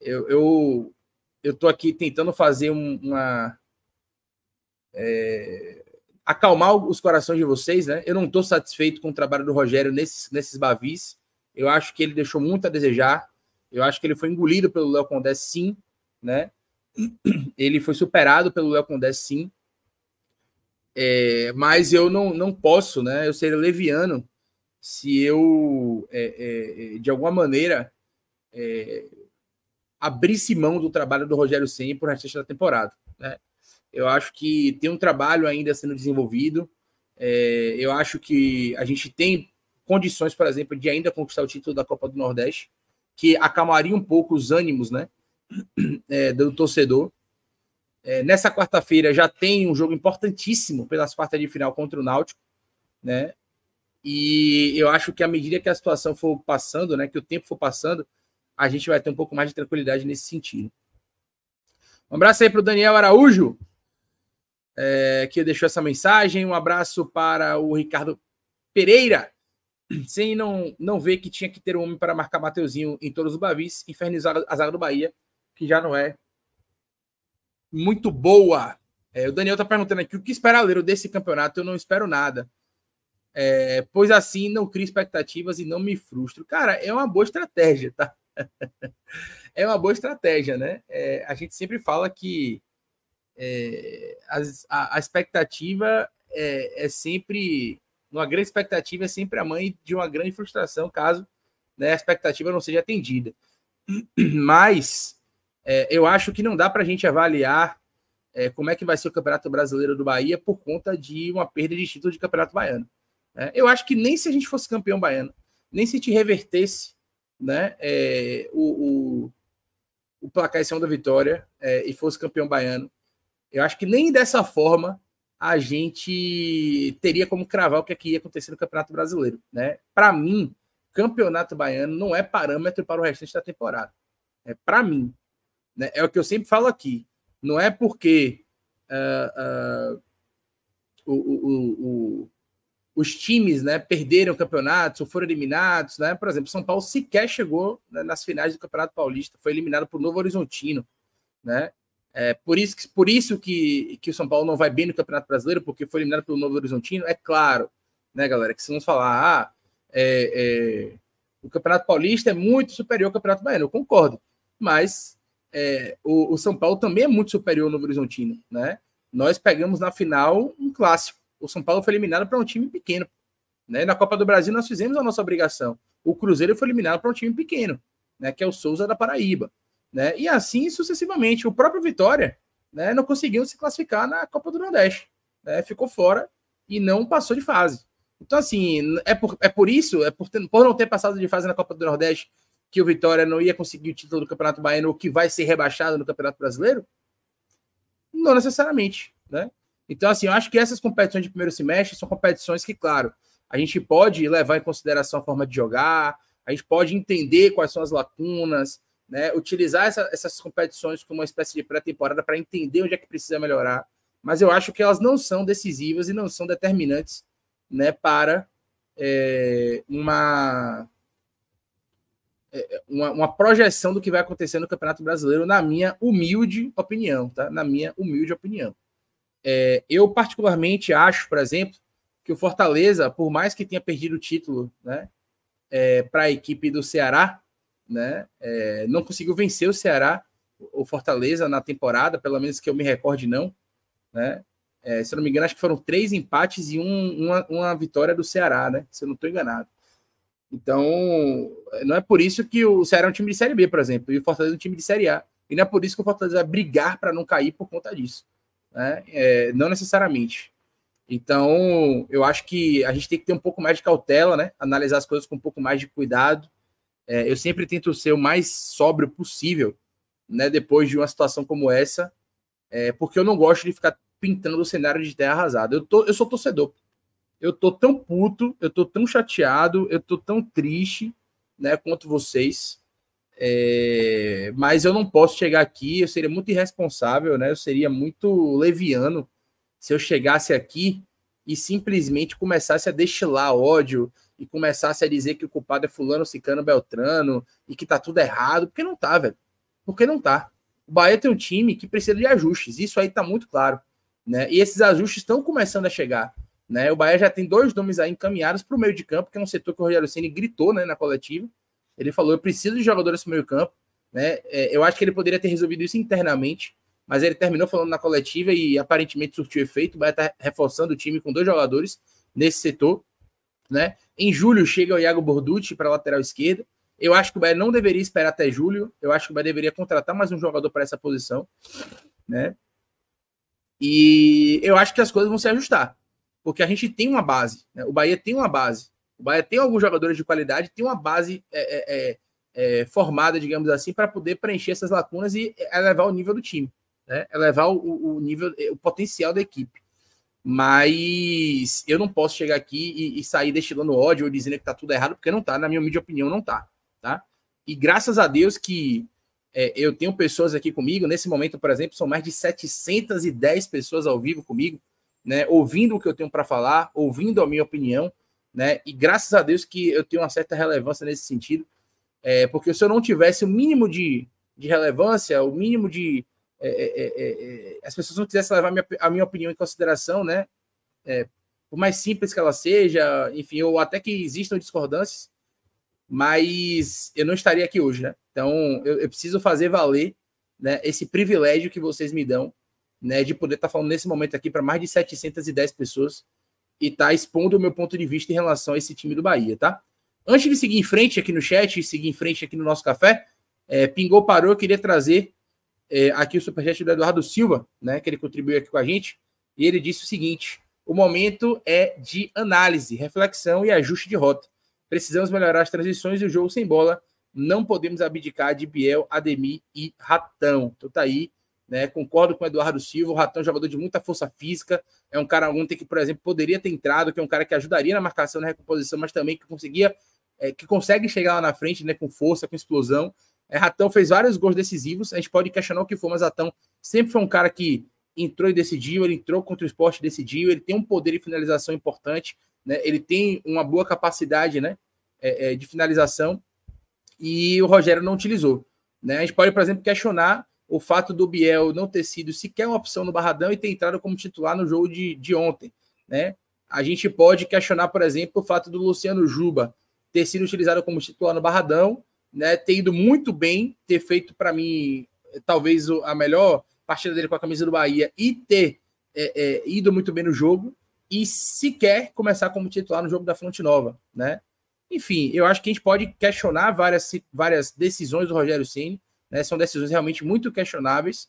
eu, eu, eu tô aqui tentando fazer uma... É, acalmar os corações de vocês, né? Eu não estou satisfeito com o trabalho do Rogério nesses, nesses bavis. Eu acho que ele deixou muito a desejar. Eu acho que ele foi engolido pelo Léo Condé, sim, né? Ele foi superado pelo Léo Condé, sim. É, mas eu não, não posso, né? Eu seria leviano se eu, é, é, é de alguma maneira, é, abrisse mão do trabalho do Rogério Senna por resto da temporada. Né? Eu acho que tem um trabalho ainda sendo desenvolvido. É, eu acho que a gente tem condições, por exemplo, de ainda conquistar o título da Copa do Nordeste, que acalmaria um pouco os ânimos né, do torcedor. É, nessa quarta-feira já tem um jogo importantíssimo pelas quartas de final contra o Náutico, né? E eu acho que à medida que a situação for passando, né, que o tempo for passando, a gente vai ter um pouco mais de tranquilidade nesse sentido. Um abraço aí para o Daniel Araújo, é, que deixou essa mensagem. Um abraço para o Ricardo Pereira, sem não, não ver que tinha que ter um homem para marcar Mateuzinho em todos os Bavis, infernizar a zaga do Bahia, que já não é muito boa. É, o Daniel está perguntando aqui o que esperar o desse campeonato. Eu não espero nada. É, pois assim não crio expectativas e não me frustro. Cara, é uma boa estratégia, tá? é uma boa estratégia, né? É, a gente sempre fala que é, a, a, expectativa é, é, sempre. Uma grande expectativa é sempre a mãe de uma grande frustração, caso né, a expectativa não seja atendida. Mas é, eu acho que não dá para a gente avaliar é, como é que vai ser o Campeonato Brasileiro do Bahia por conta de uma perda de título de Campeonato Baiano. É, eu acho que nem se a gente fosse campeão baiano, nem se te revertesse né, é, o, o, o placar em cima da vitória é, e fosse campeão baiano, eu acho que nem dessa forma a gente teria como cravar o que, é que ia acontecer no Campeonato Brasileiro. Né? Para mim, Campeonato Baiano não é parâmetro para o restante da temporada. É, né? para mim, né? É o que eu sempre falo aqui. Não é porque uh, uh, o, o, o, os times né, perderam campeonatos ou foram eliminados. Né? Por exemplo, São Paulo sequer chegou né, nas finais do Campeonato Paulista, foi eliminado por Novo Horizontino. Né? É, por isso, que, por isso que, que o São Paulo não vai bem no Campeonato Brasileiro, porque foi eliminado pelo Novo Horizontino, é claro, né, galera? Que se não falar, ah, é, é, o Campeonato Paulista é muito superior ao Campeonato Baiano, eu concordo. Mas é, o, o, São Paulo também é muito superior ao Novo Horizontino, né? Nós pegamos na final um clássico. O São Paulo foi eliminado para um time pequeno. Né? Na Copa do Brasil nós fizemos a nossa obrigação. O Cruzeiro foi eliminado para um time pequeno, né? que é o Souza da Paraíba. Né? E assim sucessivamente. O próprio Vitória né, não conseguiu se classificar na Copa do Nordeste. Né? Ficou fora e não passou de fase. Então, assim, é por, é por isso, é por, ter, por não ter passado de fase na Copa do Nordeste que o Vitória não ia conseguir o título do Campeonato Baiano ou que vai ser rebaixado no Campeonato Brasileiro? Não necessariamente, né? Então, assim, eu acho que essas competições de primeiro semestre são competições que, claro, a gente pode levar em consideração a forma de jogar, a gente pode entender quais são as lacunas, né? Utilizar essa, essas competições como uma espécie de pré-temporada para entender onde é que precisa melhorar. Mas eu acho que elas não são decisivas e não são determinantes, né, para é, uma é, é, uma, uma, projeção do que vai acontecer no Campeonato Brasileiro, na minha humilde opinião, tá? Na minha humilde opinião. É, eu particularmente acho, por exemplo, que o Fortaleza, por mais que tenha perdido o título, né, é, para a equipe do Ceará, né, é, não conseguiu vencer o Ceará, o Fortaleza na temporada, pelo menos que eu me recorde não, né? É, se eu não me engano, acho que foram três empates e um, uma, uma vitória do Ceará, né? Se eu não estou enganado. Então, não é por isso que o Ceará é um time de Série B, por exemplo, e o Fortaleza é um time de Série A. E não é por isso que o Fortaleza vai brigar para não cair por conta disso. Né? É, não necessariamente. Então, eu acho que a gente tem que ter um pouco mais de cautela, né? Analisar as coisas com um pouco mais de cuidado. É, eu sempre tento ser o mais sóbrio possível, né? Depois de uma situação como essa, é, porque eu não gosto de ficar pintando o cenário de terra arrasada. Eu, tô, eu sou torcedor, eu tô tão puto, eu tô tão chateado, eu tô tão triste, né, quanto vocês. É, mas eu não posso chegar aqui, eu seria muito irresponsável, né? Eu seria muito leviano se eu chegasse aqui e simplesmente começasse a destilar ódio e começasse a dizer que o culpado é fulano, cicano, beltrano e que tá tudo errado, porque não tá, velho. Porque não tá. O Bahia tem um time que precisa de ajustes, isso aí tá muito claro, né? E esses ajustes estão começando a chegar. Né? O Bahia já tem dois nomes aí encaminhados para o meio de campo, que é um setor que o Rogério Ceni gritou né, na coletiva. Ele falou: eu preciso de jogadores para meio campo. Né? É, eu acho que ele poderia ter resolvido isso internamente, mas ele terminou falando na coletiva e aparentemente surtiu efeito. O Bahia está reforçando o time com dois jogadores nesse setor. Né? Em julho chega o Iago Borducci para lateral esquerda. Eu acho que o Bahia não deveria esperar até julho. Eu acho que o Bahia deveria contratar mais um jogador para essa posição, né? E eu acho que as coisas vão se ajustar porque a gente tem uma base. Né? O Bahia tem uma base. O Bahia tem alguns jogadores de qualidade, tem uma base é, é, é, é formada, digamos assim, para poder preencher essas lacunas e é, elevar o nível do time, né? elevar o, o, nível, é, o potencial da equipe. Mas eu não posso chegar aqui e, e sair destilando ódio ou dizendo que está tudo errado, porque não está. na minha humilde opinião, não está. Tá? E graças a Deus que é, eu tenho pessoas aqui comigo. Nesse momento, por exemplo, são mais de 710 pessoas ao vivo comigo né, ouvindo o que eu tenho para falar, ouvindo a minha opinião, né, e graças a Deus que eu tenho uma certa relevância nesse sentido, é, porque se eu não tivesse o mínimo de, de relevância, o mínimo de. É, é, é, é, é as pessoas não quisessem levar a minha, a minha opinião em consideração, né, por mais simples que ela seja, enfim, ou até que existam discordâncias, mas eu não estaria aqui hoje, né? Então eu, eu preciso fazer valer né, esse privilégio que vocês me dão né, de poder estar tá falando nesse momento aqui para mais de 710 pessoas e estar tá expondo o meu ponto de vista em relação a esse time do Bahia, tá? Antes de seguir em frente aqui no chat, seguir em frente aqui no nosso café, é, pingou, parou, eu queria trazer é, aqui o superchat do Eduardo Silva, né, que ele contribuiu aqui com a gente, e ele disse o seguinte: o momento é de análise, reflexão e ajuste de rota. Precisamos melhorar as transições e o jogo sem bola. Não podemos abdicar de Biel, Ademir e Ratão. Então tá aí né? Concordo com o Eduardo Silva, o Ratão é um jogador de muita força física, é um cara ontem que, por exemplo, poderia ter entrado, que é um cara que ajudaria na marcação, na recomposição, mas também que conseguia, é, que consegue chegar lá na frente, né, com força, com explosão. É, Ratão fez vários gols decisivos, a gente pode questionar o que for, mas Ratão sempre foi um cara que entrou e decidiu, ele entrou contra o esporte e decidiu, ele tem um poder de finalização importante, né? ele tem uma boa capacidade né? É, é, de finalização e o Rogério não utilizou. Né? A gente pode, por exemplo, questionar o fato do Biel não ter sido sequer uma opção no Barradão e ter entrado como titular no jogo de, de ontem, né? A gente pode questionar, por exemplo, o fato do Luciano Juba ter sido utilizado como titular no Barradão, né? Ter ido muito bem, ter feito para mim talvez a melhor partida dele com a camisa do Bahia e ter é, é, ido muito bem no jogo e sequer começar como titular no jogo da Fonte Nova, né? Enfim, eu acho que a gente pode questionar várias, várias decisões do Rogério Ceni, né? São decisões realmente muito questionáveis,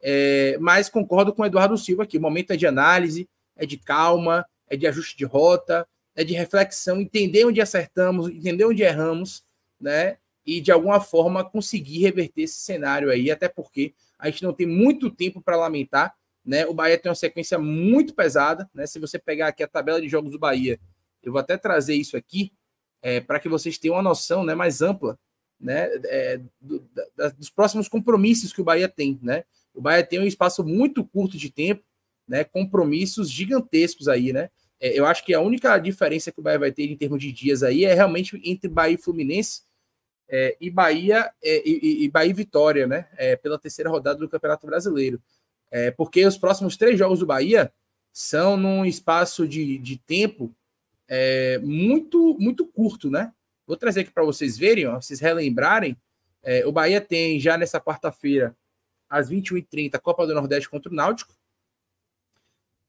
é, mas concordo com o Eduardo Silva que o momento é de análise, é de calma, é de ajuste de rota, é de reflexão, entender onde acertamos, entender onde erramos, né? E de alguma forma conseguir reverter esse cenário aí, até porque a gente não tem muito tempo para lamentar, né? O Bahia tem uma sequência muito pesada, né? Se você pegar aqui a tabela de jogos do Bahia, eu vou até trazer isso aqui é, para que vocês tenham uma noção, né, mais ampla né, é, do, da, dos próximos compromissos que o Bahia tem, né? O Bahia tem um espaço muito curto de tempo, né? Compromissos gigantescos aí, né? É, eu acho que a única diferença que o Bahia vai ter em termos de dias aí é realmente entre Bahia e Fluminense é, e Bahia é, e, e, Bahia e Vitória, né? É, pela terceira rodada do Campeonato Brasileiro, é, porque os próximos três jogos do Bahia são num espaço de, de tempo muito muito curto, né? Vou trazer aqui para vocês verem, ó, vocês relembrarem. É, o Bahia tem já nessa quarta-feira, às 21h30, Copa do Nordeste contra o Náutico.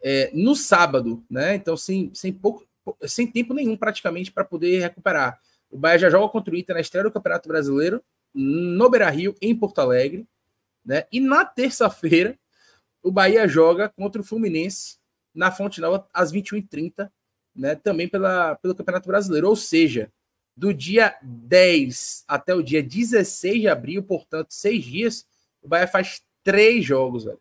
É, no sábado, né? Então, sem, sem, pouco, sem tempo nenhum praticamente para poder recuperar. O Bahia já joga contra o Inter na estreia do Campeonato Brasileiro, no Beira Rio, em Porto Alegre. Né? E na terça-feira, o Bahia joga contra o Fluminense na Fonte Nova às 21h30, né? também pela, pelo Campeonato Brasileiro. Ou seja, do dia 10 até o dia 16 de abril, portanto, seis dias, o Bahia faz três jogos, velho.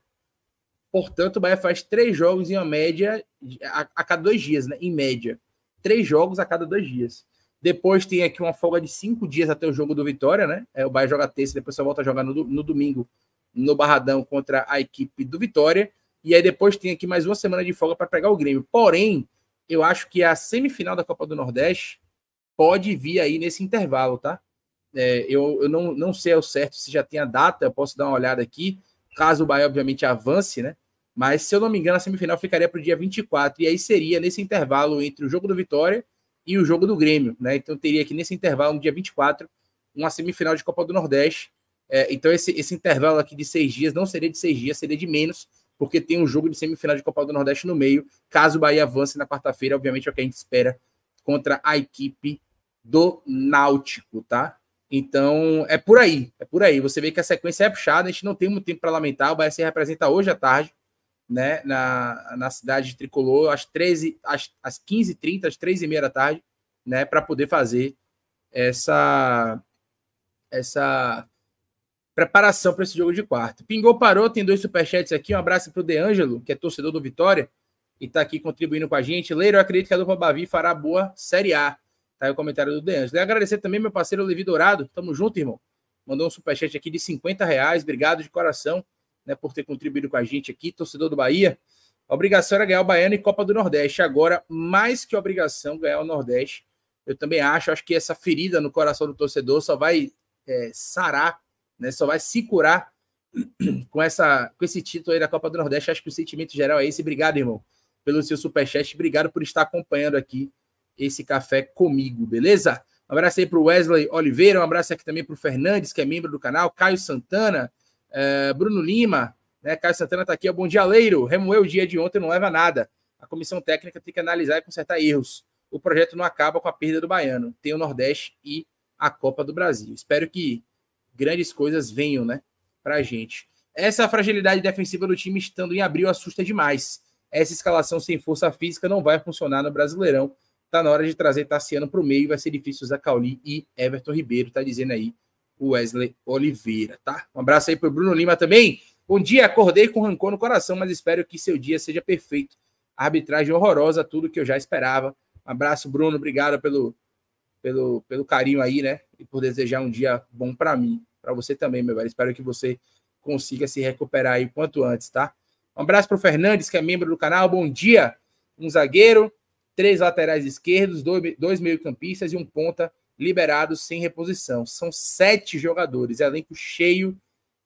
Portanto, o Bahia faz três jogos em uma média a, a cada dois dias, né? Em média. Três jogos a cada dois dias. Depois tem aqui uma folga de cinco dias até o jogo do Vitória, né? É, o Bahia joga terça, depois só volta a jogar no, no domingo no Barradão contra a equipe do Vitória. E aí depois tem aqui mais uma semana de folga para pegar o Grêmio. Porém, eu acho que a semifinal da Copa do Nordeste pode vir aí nesse intervalo, tá? É, eu eu não, não sei ao certo se já tem a data, eu posso dar uma olhada aqui, caso o Bahia, obviamente, avance, né? Mas, se eu não me engano, a semifinal ficaria para o dia 24, e aí seria nesse intervalo entre o jogo do Vitória e o jogo do Grêmio, né? Então teria aqui nesse intervalo, no dia 24, uma semifinal de Copa do Nordeste. É, então, esse, esse intervalo aqui de seis dias não seria de seis dias, seria de menos, porque tem um jogo de semifinal de Copa do Nordeste no meio. Caso o Bahia avance na quarta-feira, obviamente é o que a gente espera contra a equipe do Náutico, tá? Então, é por aí, é por aí. Você vê que a sequência é puxada, a gente não tem muito tempo para lamentar. O Bahia se representa hoje à tarde, né, na, na cidade de Tricolor, às 13, às, às 15h30, às 3h30 da tarde, né, para poder fazer essa essa preparação para esse jogo de quarto. Pingou, parou, tem dois superchats aqui. Um abraço para o Deangelo, que é torcedor do Vitória e está aqui contribuindo com a gente. Leiro, eu acredito que a dupla Bavi fará boa Série A. Tá aí o comentário do Deanjo. Agradecer também meu parceiro Levi Dourado. Tamo junto, irmão. Mandou um superchat aqui de 50 reais. Obrigado de coração né, por ter contribuído com a gente aqui, torcedor do Bahia. A obrigação era ganhar o Baiano e Copa do Nordeste. Agora, mais que obrigação, ganhar o Nordeste. Eu também acho, acho que essa ferida no coração do torcedor só vai é, sarar, né, só vai se curar com, essa, com esse título aí da Copa do Nordeste. Acho que o sentimento geral é esse. Obrigado, irmão, pelo seu superchat. Obrigado por estar acompanhando aqui esse café comigo, beleza? Um abraço aí para o Wesley Oliveira, um abraço aqui também para o Fernandes, que é membro do canal, Caio Santana, eh, Bruno Lima, né? Caio Santana está aqui, ó, bom dia, Leiro. Remoeu o dia de ontem, não leva a nada. A comissão técnica tem que analisar e consertar erros. O projeto não acaba com a perda do Baiano. Tem o Nordeste e a Copa do Brasil. Espero que grandes coisas venham, né, para a gente. Essa fragilidade defensiva do time estando em abril assusta demais. Essa escalação sem força física não vai funcionar no Brasileirão Tá na hora de trazer Tassiano para o meio, vai ser difícil usar Cauli e Everton Ribeiro, tá dizendo aí o Wesley Oliveira, tá? Um abraço aí pro Bruno Lima também. Bom dia, acordei com rancor no coração, mas espero que seu dia seja perfeito. Arbitragem horrorosa, tudo que eu já esperava. Um abraço, Bruno, obrigado pelo, pelo, pelo carinho aí, né? E por desejar um dia bom para mim, para você também, meu velho. Espero que você consiga se recuperar aí o quanto antes, tá? Um abraço pro Fernandes, que é membro do canal. Bom dia, um zagueiro três laterais esquerdos, dois, dois meio-campistas e um ponta liberado sem reposição. São sete jogadores, elenco cheio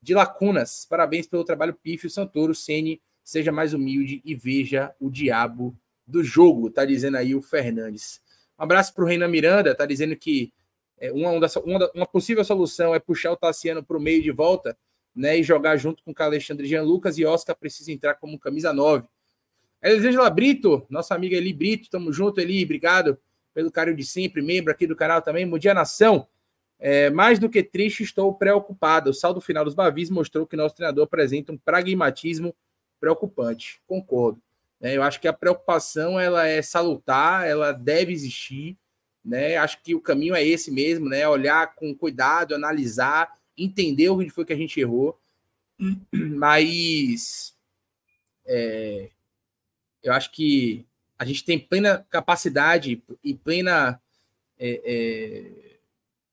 de lacunas. Parabéns pelo trabalho pífio, Santoro. Sene, seja mais humilde e veja o diabo do jogo, tá dizendo aí o Fernandes. Um abraço para o Reina Miranda, tá dizendo que é, uma, uma, uma possível solução é puxar o Tassiano para o meio de volta né, e jogar junto com o Alexandre Jean Lucas e Oscar precisa entrar como camisa 9. É Elisângela Brito, nossa amiga Eli Brito, tamo junto, Eli, obrigado pelo carinho de sempre, membro aqui do canal também, Bom Dia Nação. É, mais do que triste, estou preocupado. O saldo final dos Bavis mostrou que nosso treinador apresenta um pragmatismo preocupante. Concordo. Né? Eu acho que a preocupação ela é salutar, ela deve existir. Né? Acho que o caminho é esse mesmo, né? Olhar com cuidado, analisar, entender onde foi que a gente errou. Mas é, eu acho que a gente tem plena capacidade e plena. É, é,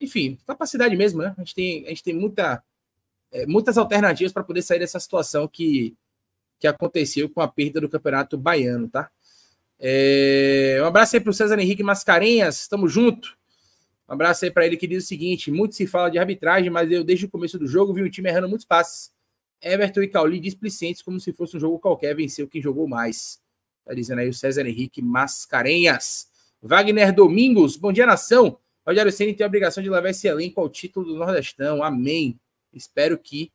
enfim, capacidade mesmo, né? A gente tem, a gente tem muita, é, muitas alternativas para poder sair dessa situação que, que aconteceu com a perda do Campeonato Baiano, tá? É, um abraço aí para o César Henrique Mascarenhas, estamos junto. Um abraço aí para ele que diz o seguinte: muito se fala de arbitragem, mas eu desde o começo do jogo vi o time errando muitos passes. Everton e Cauli displicentes, como se fosse um jogo qualquer, venceu quem jogou mais. Tá dizendo aí o César Henrique Mascarenhas. Wagner Domingos, bom dia, nação. Rogério Ceni tem a obrigação de levar esse elenco ao título do Nordestão. Amém. Espero que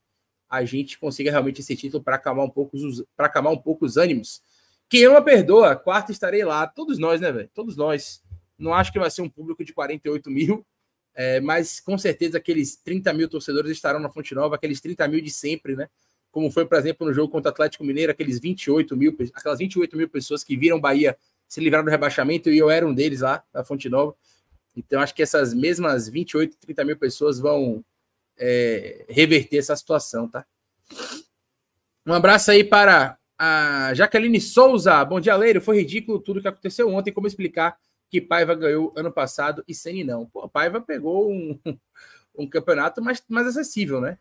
a gente consiga realmente esse título para acalmar um pouco os para acalmar um pouco os ânimos. Quem ama perdoa. Quarta estarei lá. Todos nós, né, velho? Todos nós. Não acho que vai ser um público de 48 mil, é, mas com certeza aqueles 30 mil torcedores estarão na Fonte Nova, aqueles 30 mil de sempre, né? como foi, por exemplo, no jogo contra o Atlético Mineiro, aqueles 28 mil, aquelas 28 mil pessoas que viram Bahia se livrar do rebaixamento, e eu era um deles lá, na Fonte Nova. Então, acho que essas mesmas 28, 30 mil pessoas vão é, reverter essa situação, tá? Um abraço aí para a Jaqueline Souza. Bom dia, Leiro. Foi ridículo tudo que aconteceu ontem. Como explicar que Paiva ganhou ano passado e Seni não? Pô, Paiva pegou um, um campeonato mais, mais acessível, né?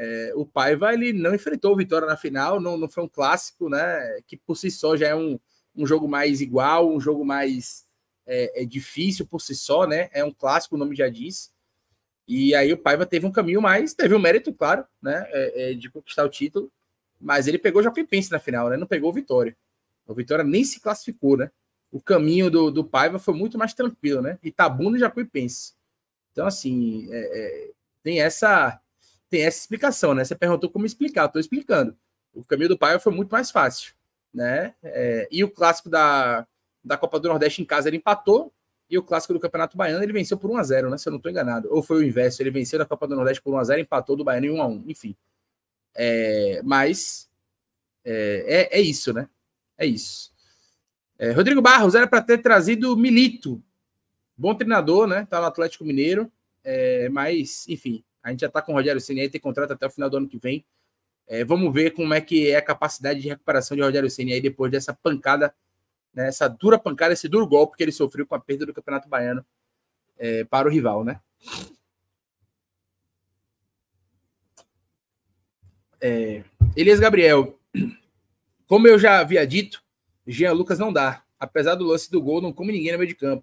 É, o Paiva ele não enfrentou o Vitória na final, não, não foi um clássico, né? Que por si só já é um, um jogo mais igual, um jogo mais é, é difícil por si só, né? É um clássico, o nome já diz. E aí o Paiva teve um caminho mais, teve um mérito, claro, né? É, é, de conquistar o título, mas ele pegou o Jacuipense na final, né? Não pegou o Vitória. O Vitória nem se classificou, né? O caminho do, do Paiva foi muito mais tranquilo, né? Itabuna e Jacuipense. Então, assim, é, é, tem essa tem essa explicação, né? Você perguntou como explicar, estou explicando. O caminho do pai foi muito mais fácil, né? É, e o clássico da, da Copa do Nordeste em casa ele empatou, e o clássico do Campeonato Baiano ele venceu por 1 a 0 né? Se eu não estou enganado. Ou foi o inverso, ele venceu da Copa do Nordeste por 1 a 0 empatou do Baiano em 1 a 1 enfim. É, mas é, é, é, isso, né? É isso. É, Rodrigo Barros era para ter trazido Milito. Bom treinador, né? Tá no Atlético Mineiro. É, mas, enfim, a gente já está com o Rogério Ceni aí, tem contrato até o final do ano que vem. É, vamos ver como é que é a capacidade de recuperação de Rogério Ceni aí depois dessa pancada, né, essa dura pancada, esse duro golpe que ele sofreu com a perda do Campeonato Baiano é, para o rival, né? É, Elias Gabriel, como eu já havia dito, Jean Lucas não dá. Apesar do lance do gol, não come ninguém no meio de campo.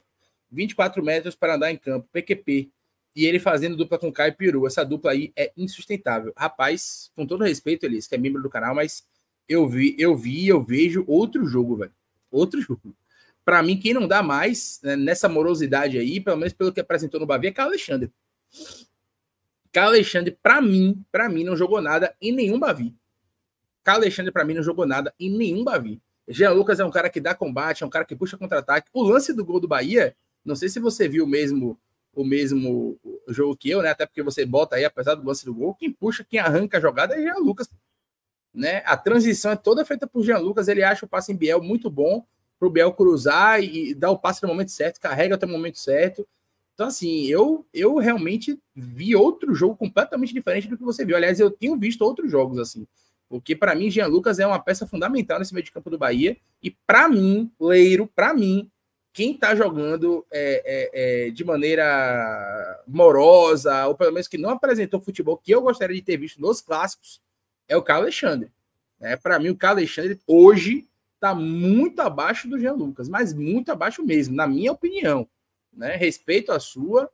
24 metros para andar em campo. PQP e ele fazendo dupla com Kai Peru. Essa dupla aí é insustentável. Rapaz, com todo respeito, Elis, que é membro do canal, mas eu vi, eu vi, eu vejo outro jogo, velho. Outro jogo. Para mim, quem não dá mais né, nessa morosidade aí, pelo menos pelo que apresentou no Bavia, é Caio Alexandre. Caio Alexandre, para mim, para mim não jogou nada em nenhum Bavi. Caio Alexandre para mim não jogou nada em nenhum Bavi. Jean Lucas é um cara que dá combate, é um cara que puxa contra-ataque. O lance do gol do Bahia, não sei se você viu mesmo o mesmo jogo que eu, né? Até porque você bota aí, apesar do lance do gol, quem puxa, quem arranca a jogada é Jean Lucas. Né? A transição é toda feita por Jean Lucas, ele acha o passe em Biel muito bom para o Biel cruzar e, e dar o passe no momento certo, carrega até o momento certo. Então, assim, eu, eu realmente vi outro jogo completamente diferente do que você viu. Aliás, eu tenho visto outros jogos assim. Porque para mim, Jean Lucas é uma peça fundamental nesse meio de campo do Bahia. E para mim, Leiro, para mim, quem está jogando é, é, é, de maneira morosa, ou pelo menos que não apresentou futebol que eu gostaria de ter visto nos clássicos, é o Carlos Alexandre. Né? Para mim, o Carlos Alexandre hoje está muito abaixo do Jean Lucas, mas muito abaixo mesmo, na minha opinião. Né? Respeito a sua,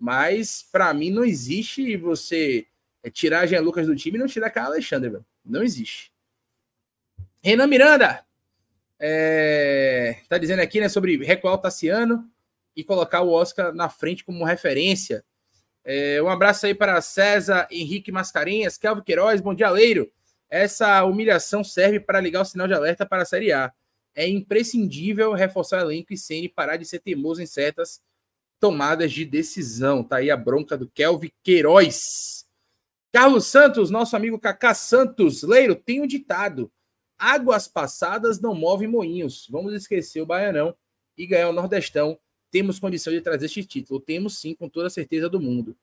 mas para mim não existe você é, tirar Jean Lucas do time e não tirar Carlos Alexandre. Não existe. Renan Miranda, é, tá dizendo aqui né, sobre recuar o Tassiano e colocar o Oscar na frente como referência. É, um abraço aí para César Henrique Mascarenhas, Kelvin Queiroz, bom dia, Leiro. Essa humilhação serve para ligar o sinal de alerta para a Série A. É imprescindível reforçar o elenco e Ceni parar de ser teimoso em certas tomadas de decisão. Tá aí a bronca do Kelvin Queiroz. Carlos Santos, nosso amigo Cacá Santos. Leiro, tem um ditado Águas passadas não movem moinhos. Vamos esquecer o Baianão e ganhar o Nordestão. Temos condição de trazer este título. Temos sim, com toda a certeza do mundo.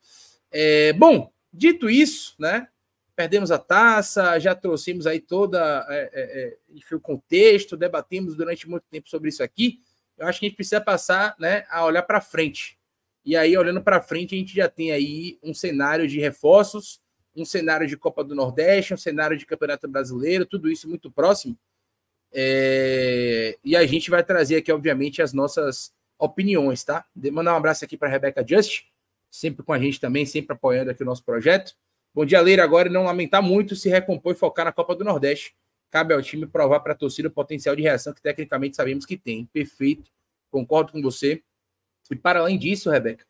É, bom, dito isso, né? Perdemos a taça, já trouxemos aí toda é, é, é o contexto, debatemos durante muito tempo sobre isso aqui. Eu acho que a gente precisa passar né, a olhar para frente. E aí, olhando para frente, a gente já tem aí um cenário de reforços um cenário de Copa do Nordeste, um cenário de Campeonato Brasileiro, tudo isso muito próximo. É... E a gente vai trazer aqui, obviamente, as nossas opiniões, tá? De mandar um abraço aqui para Rebeca Just, sempre com a gente também, sempre apoiando aqui o nosso projeto. Bom dia, Leira, agora e não lamentar muito, se recompor e focar na Copa do Nordeste. Cabe ao time provar para a torcida o potencial de reação que tecnicamente sabemos que tem. Perfeito, concordo com você. E para além disso, Rebeca,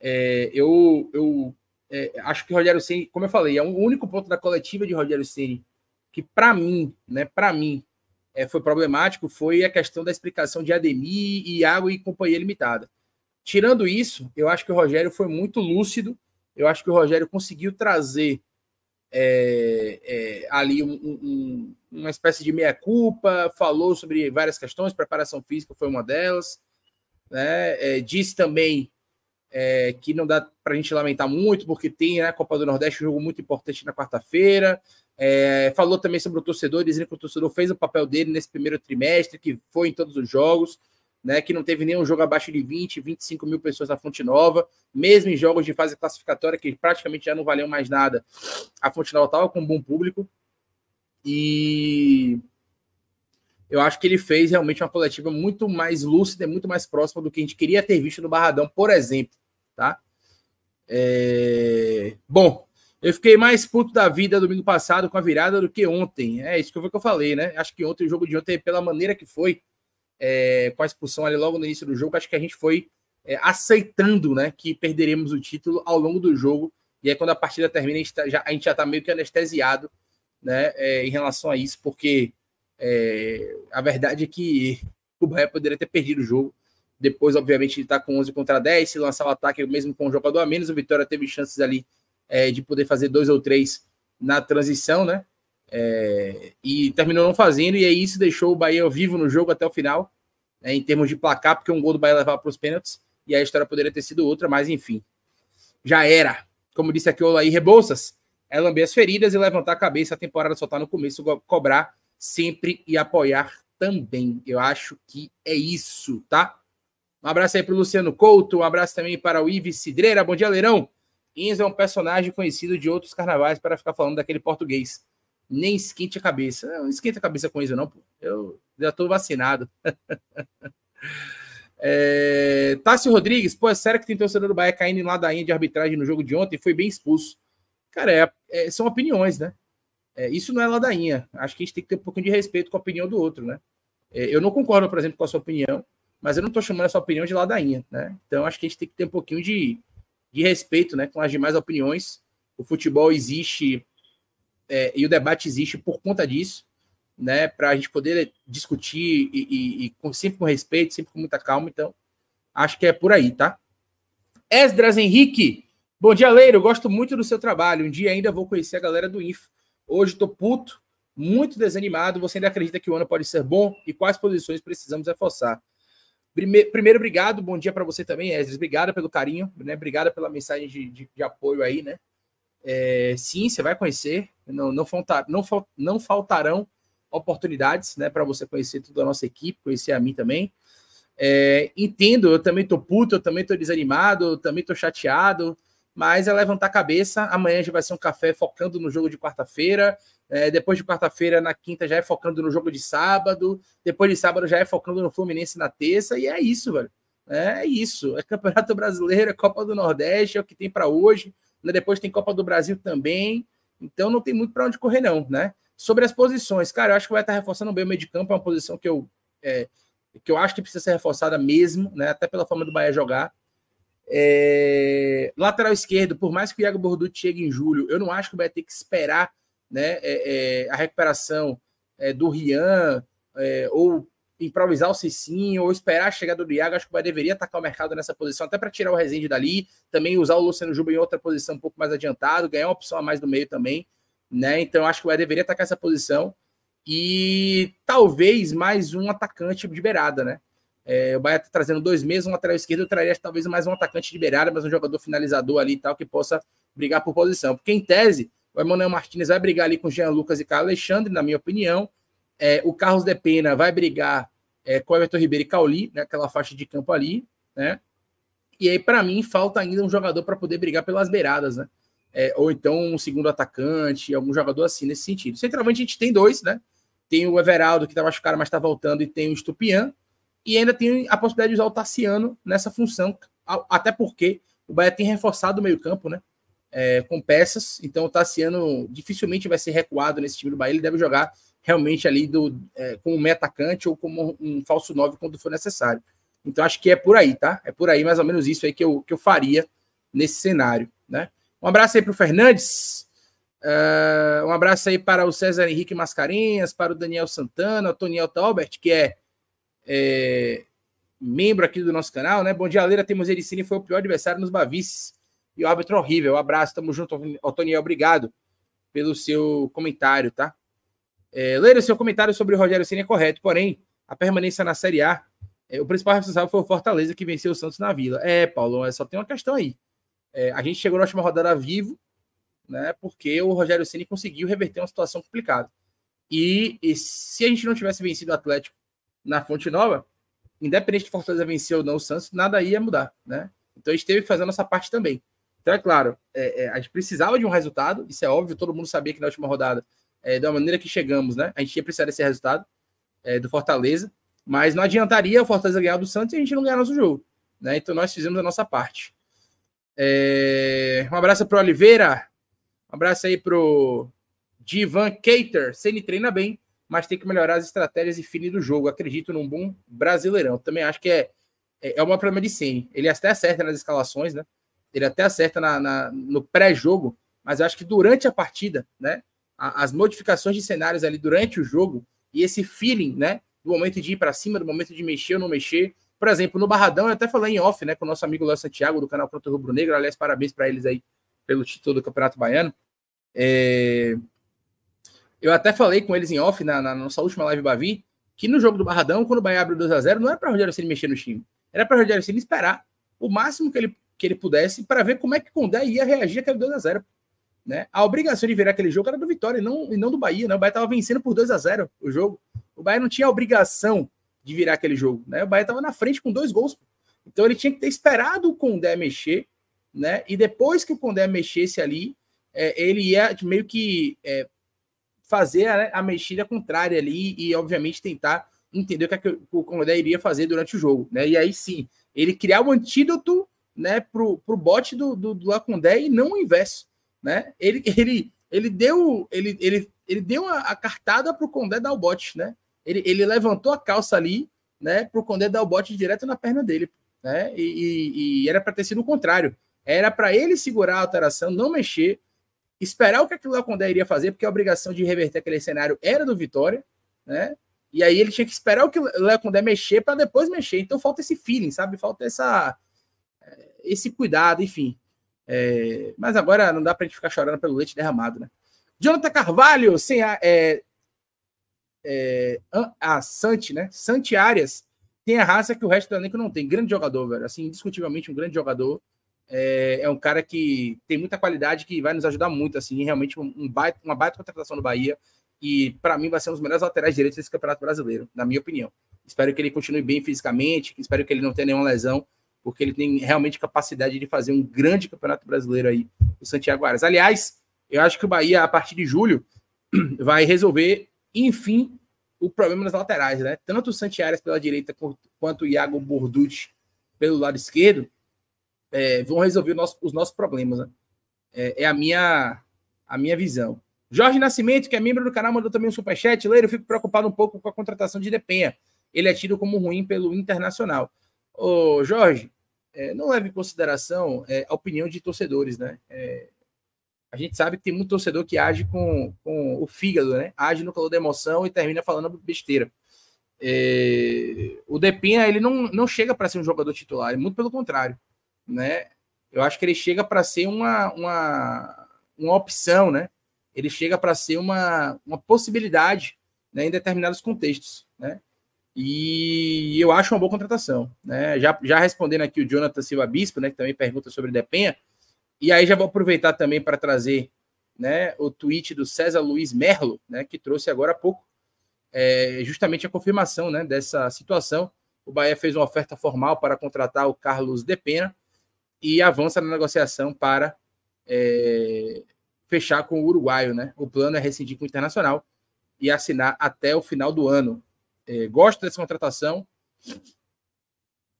é... eu, eu é, acho que Rogério Ceni, como eu falei, é o único ponto da coletiva de Rogério Ceni que para mim, né, para mim é, foi problemático foi a questão da explicação de Ademir e Água e Companhia Limitada. Tirando isso, eu acho que o Rogério foi muito lúcido. Eu acho que o Rogério conseguiu trazer é, é ali um, um, uma espécie de meia-culpa, falou sobre várias questões, preparação física foi uma delas, né? É, disse também é, que não dá para a gente lamentar muito, porque tem né, a Copa do Nordeste, um jogo muito importante na quarta-feira. É, falou também sobre o torcedor, dizendo que o torcedor fez o papel dele nesse primeiro trimestre, que foi em todos os jogos, né, que não teve nenhum jogo abaixo de 20, 25 mil pessoas na Fonte Nova, mesmo em jogos de fase classificatória, que praticamente já não valiam mais nada. A Fonte Nova estava com um bom público. E eu acho que ele fez realmente uma coletiva muito mais lúcida, muito mais próxima do que a gente queria ter visto no Barradão, por exemplo, tá? É... Bom, eu fiquei mais puto da vida domingo passado com a virada do que ontem. É isso que eu, que eu falei, né? Acho que ontem, o jogo de ontem, pela maneira que foi, é, com a expulsão ali logo no início do jogo, acho que a gente foi é, aceitando né, que perderemos o título ao longo do jogo. E aí, quando a partida termina, a gente, tá, já, a gente já tá meio que anestesiado né, é, em relação a isso, porque é, a verdade é que o Bahia poderia ter perdido o jogo. Depois, obviamente, ele está com 11 contra 10. Se lançar o ataque mesmo com um jogador a menos, o Vitória teve chances ali é, de poder fazer dois ou três na transição, né? É, e terminou não fazendo, e aí isso deixou o Bahia vivo no jogo até o final, né, em termos de placar, porque um gol do Bahia levava para os pênaltis, e a história poderia ter sido outra, mas enfim, já era. Como disse aqui o Laí Rebouças, é lamber as feridas e levantar a cabeça, a temporada só está no começo, cobrar sempre e apoiar também. Eu acho que é isso, tá? Um abraço aí para o Luciano Couto, um abraço também para o Ives Cidreira. Bom dia, Leirão. Enzo é um personagem conhecido de outros carnavais para ficar falando daquele português. Nem esquente a cabeça. Não esquenta a cabeça com Enzo, não, pô. Eu já tô vacinado. é... Tássio Rodrigues, pô, é sério que tem torcedor do Bahia caindo em ladainha de arbitragem no jogo de ontem e foi bem expulso. Cara, é, é, são opiniões, né? É, isso não é ladainha. Acho que a gente tem que ter um pouquinho de respeito com a opinião do outro, né? É, eu não concordo, por exemplo, com a sua opinião, mas eu não estou chamando a sua opinião de ladainha, né? Então acho que a gente tem que ter um pouquinho de, de respeito, né, com as demais opiniões. O futebol existe é, e o debate existe por conta disso, né? Para a gente poder discutir e, e, e com, sempre com respeito, sempre com muita calma. Então acho que é por aí, tá? Esdras Henrique, bom dia, Leiro. Gosto muito do seu trabalho. Um dia ainda vou conhecer a galera do Info. Hoje estou puto, muito desanimado. Você ainda acredita que o ano pode ser bom? E quais posições precisamos reforçar? Primeiro, primeiro obrigado, bom dia para você também, Ezra. Obrigado pelo carinho, né? Obrigado pela mensagem de, de, de apoio aí, né? É, sim, você vai conhecer. Não, não, faltar, não, não faltarão oportunidades, né? Para você conhecer toda a nossa equipe, conhecer a mim também. É, entendo, eu também tô puto, eu também tô desanimado, eu também tô chateado mas é levantar a cabeça. Amanhã já vai ser um café focando no jogo de quarta-feira. É, depois de quarta-feira, na quinta, já é focando no jogo de sábado. Depois de sábado, já é focando no Fluminense na terça. E é isso, velho. É, é isso. É Campeonato Brasileiro, é Copa do Nordeste, é o que tem para hoje. Né? Depois tem Copa do Brasil também. Então não tem muito para onde correr, não, né? Sobre as posições, cara, eu acho que vai estar tá reforçando bem o meio de campo. É uma posição que eu, é, que eu acho que precisa ser reforçada mesmo, né? Até pela forma do Bahia jogar. É... Lateral esquerdo, por mais que o Iago Borducci chegue em julho, eu não acho que vai ter que esperar né, é, é, a recuperação é, do Rian, é, ou improvisar o Cicinho, ou esperar a chegada do Iago. Acho que vai deveria atacar o mercado nessa posição, até para tirar o Rezende dali, também usar o Luciano Juba em outra posição um pouco mais adiantado, ganhar uma opção a mais do meio também. Né? Então acho que o deveria atacar essa posição. E talvez mais um atacante de beirada, né? É, o Bahia tá trazendo dois meses, um lateral esquerdo, eu traria talvez mais um atacante de beirada, mas um jogador finalizador ali e tal, que possa brigar por posição. Porque em tese, o Emanuel Martinez vai brigar ali com Jean Lucas e Carlos Alexandre, na minha opinião. É, o Carlos de Pena vai brigar é, com Everton Ribeiro e Cauli, naquela né, faixa de campo ali, né? E aí, para mim, falta ainda um jogador para poder brigar pelas beiradas, né? É, ou então um segundo atacante, algum jogador assim nesse sentido. Centralmente a gente tem dois, né? Tem o Everaldo, que tá machucado, mas tá voltando, e tem o Estupian. E ainda tem a possibilidade de usar o Tassiano nessa função, até porque o Bahia tem reforçado o meio-campo, né? É, com peças, então o Tassiano dificilmente vai ser recuado nesse time do Bahia, ele deve jogar realmente ali do, é, como meio atacante ou como um falso 9 quando for necessário. Então acho que é por aí, tá? É por aí mais ou menos isso aí que eu, que eu faria nesse cenário, né? Um abraço aí para o Fernandes, uh, um abraço aí para o César Henrique Mascarenhas, para o Daniel Santana, o Toniel Talbert, que é é, membro aqui do nosso canal, né? Bom dia, Leira. Temos Ericine, foi o pior adversário nos Bavices. E o árbitro horrível. Um abraço, tamo junto, Otoniel. Obrigado pelo seu comentário, tá? É, Leira, seu comentário sobre o Rogério Ceni é correto, porém, a permanência na Série A, é, o principal responsável foi o Fortaleza que venceu o Santos na Vila. É, Paulo, é, só tem uma questão aí. É, a gente chegou na última rodada vivo, né? Porque o Rogério Ceni conseguiu reverter uma situação complicada. E, e se a gente não tivesse vencido o Atlético na Fonte Nova, independente de Fortaleza vencer ou não o Santos, nada ia mudar, né? Então a gente teve que fazer a nossa parte também. Então, é claro, é, é, a gente precisava de um resultado, isso é óbvio, todo mundo sabia que na última rodada, é, da maneira que chegamos, né? A gente ia precisar desse resultado é, do Fortaleza, mas não adiantaria o Fortaleza ganhar do Santos e a gente não ganhar nosso jogo, né? Então nós fizemos a nossa parte. É, um abraço para Oliveira, um abraço aí pro Divan Cater, se ele treina bem, mas tem que melhorar as estratégias e fim do jogo. Acredito num bom brasileirão. Também acho que é, é, uma é problema de Ceni. Ele até acerta nas escalações, né? Ele até acerta na, na no pré-jogo, mas acho que durante a partida, né? as modificações de cenários ali durante o jogo e esse feeling, né? Do momento de ir para cima, do momento de mexer ou não mexer. Por exemplo, no Barradão, eu até falei em off, né? Com o nosso amigo Léo Santiago, do canal Pronto Rubro Negro. Aliás, parabéns para eles aí pelo título do Campeonato Baiano. É, eu até falei com eles em off na, na nossa última live Bavi, que no jogo do Barradão, quando o Bahia abriu 2 a 0 não era para Rogério Ceni mexer no time. Era para Rogério Ceni esperar o máximo que ele, que ele pudesse para ver como é que o Condé ia reagir aquele 2 a 0 né? A obrigação de virar aquele jogo era do Vitória e não, e não do Bahia, né? O Bahia estava vencendo por 2 a 0 o jogo. O Bahia não tinha a obrigação de virar aquele jogo, né? O Bahia estava na frente com dois gols. Então ele tinha que ter esperado o Condé mexer, né? E depois que o Condé mexesse ali, é, ele ia meio que é, fazer a, mexida contrária ali e, obviamente, tentar entender o que, é que o Condé iria fazer durante o jogo, né? E aí sim, ele criar o um antídoto, né, pro, pro bote do, do, do Lacondé e não o inverso, né? Ele, ele, ele deu, ele, ele, ele deu a, a cartada pro Condé dar o bote, né? Ele, ele levantou a calça ali, né, pro Condé dar o bote direto na perna dele, né? E, e, e era para ter sido o contrário. Era para ele segurar a alteração, não mexer, esperar o que o lá iria fazer, porque a obrigação de reverter aquele cenário era do Vitória, né? E aí ele tinha que esperar o que o Léo mexer para depois mexer. Então falta esse feeling, sabe? Falta essa eh, esse cuidado, enfim. É, mas agora não dá para a gente ficar chorando pelo leite derramado, né? Jonathan Carvalho, sem a, é, é, a Santi, né? Santi Arias tem a raça que o resto do elenco não tem. Grande jogador, velho. Assim, indiscutivelmente um grande jogador é, é, um cara que tem muita qualidade que vai nos ajudar muito, assim, realmente um, baita, uma baita contratação do Bahia. E para mim vai ser um dos melhores laterais direitos desse Campeonato Brasileiro, na minha opinião. Espero que ele continue bem fisicamente, espero que ele não tenha nenhuma lesão, porque ele tem realmente capacidade de fazer um grande Campeonato Brasileiro aí, o Santiago Arias. Aliás, eu acho que o Bahia, a partir de julho, vai resolver, enfim, o problema nas laterais, né? Tanto o Santiago pela direita quanto o Iago Borducci pelo lado esquerdo é, vão resolver nosso, os nossos problemas. Né? É, é, a, minha, a minha visão. Jorge Nascimento, que é membro do canal, mandou também um superchat. Leiro, fico preocupado um pouco com a contratação de Depenha. Ele é tido como ruim pelo Internacional. Ô, Jorge, é, não leve em consideração é, a opinião de torcedores, né? É, a gente sabe que tem muito torcedor que age com, com o fígado, né? Age no calor da emoção e termina falando besteira. É, o Depenha ele não, não chega para ser um jogador titular, muito pelo contrário né? Eu acho que ele chega para ser uma, uma, uma opção, né? Ele chega para ser uma, uma possibilidade né, em determinados contextos, né? E eu acho uma boa contratação, né? Já, já respondendo aqui o Jonathan Silva Bispo, né? Que também pergunta sobre Depenha. E aí já vou aproveitar também para trazer né, o tweet do César Luiz Merlo, né, que trouxe agora há pouco é, justamente a confirmação né, dessa situação. O Bahia fez uma oferta formal para contratar o Carlos Depena, e avança na negociação para é, fechar com o uruguaio, né? O plano é rescindir com o Internacional e assinar até o final do ano. É, gosto dessa contratação.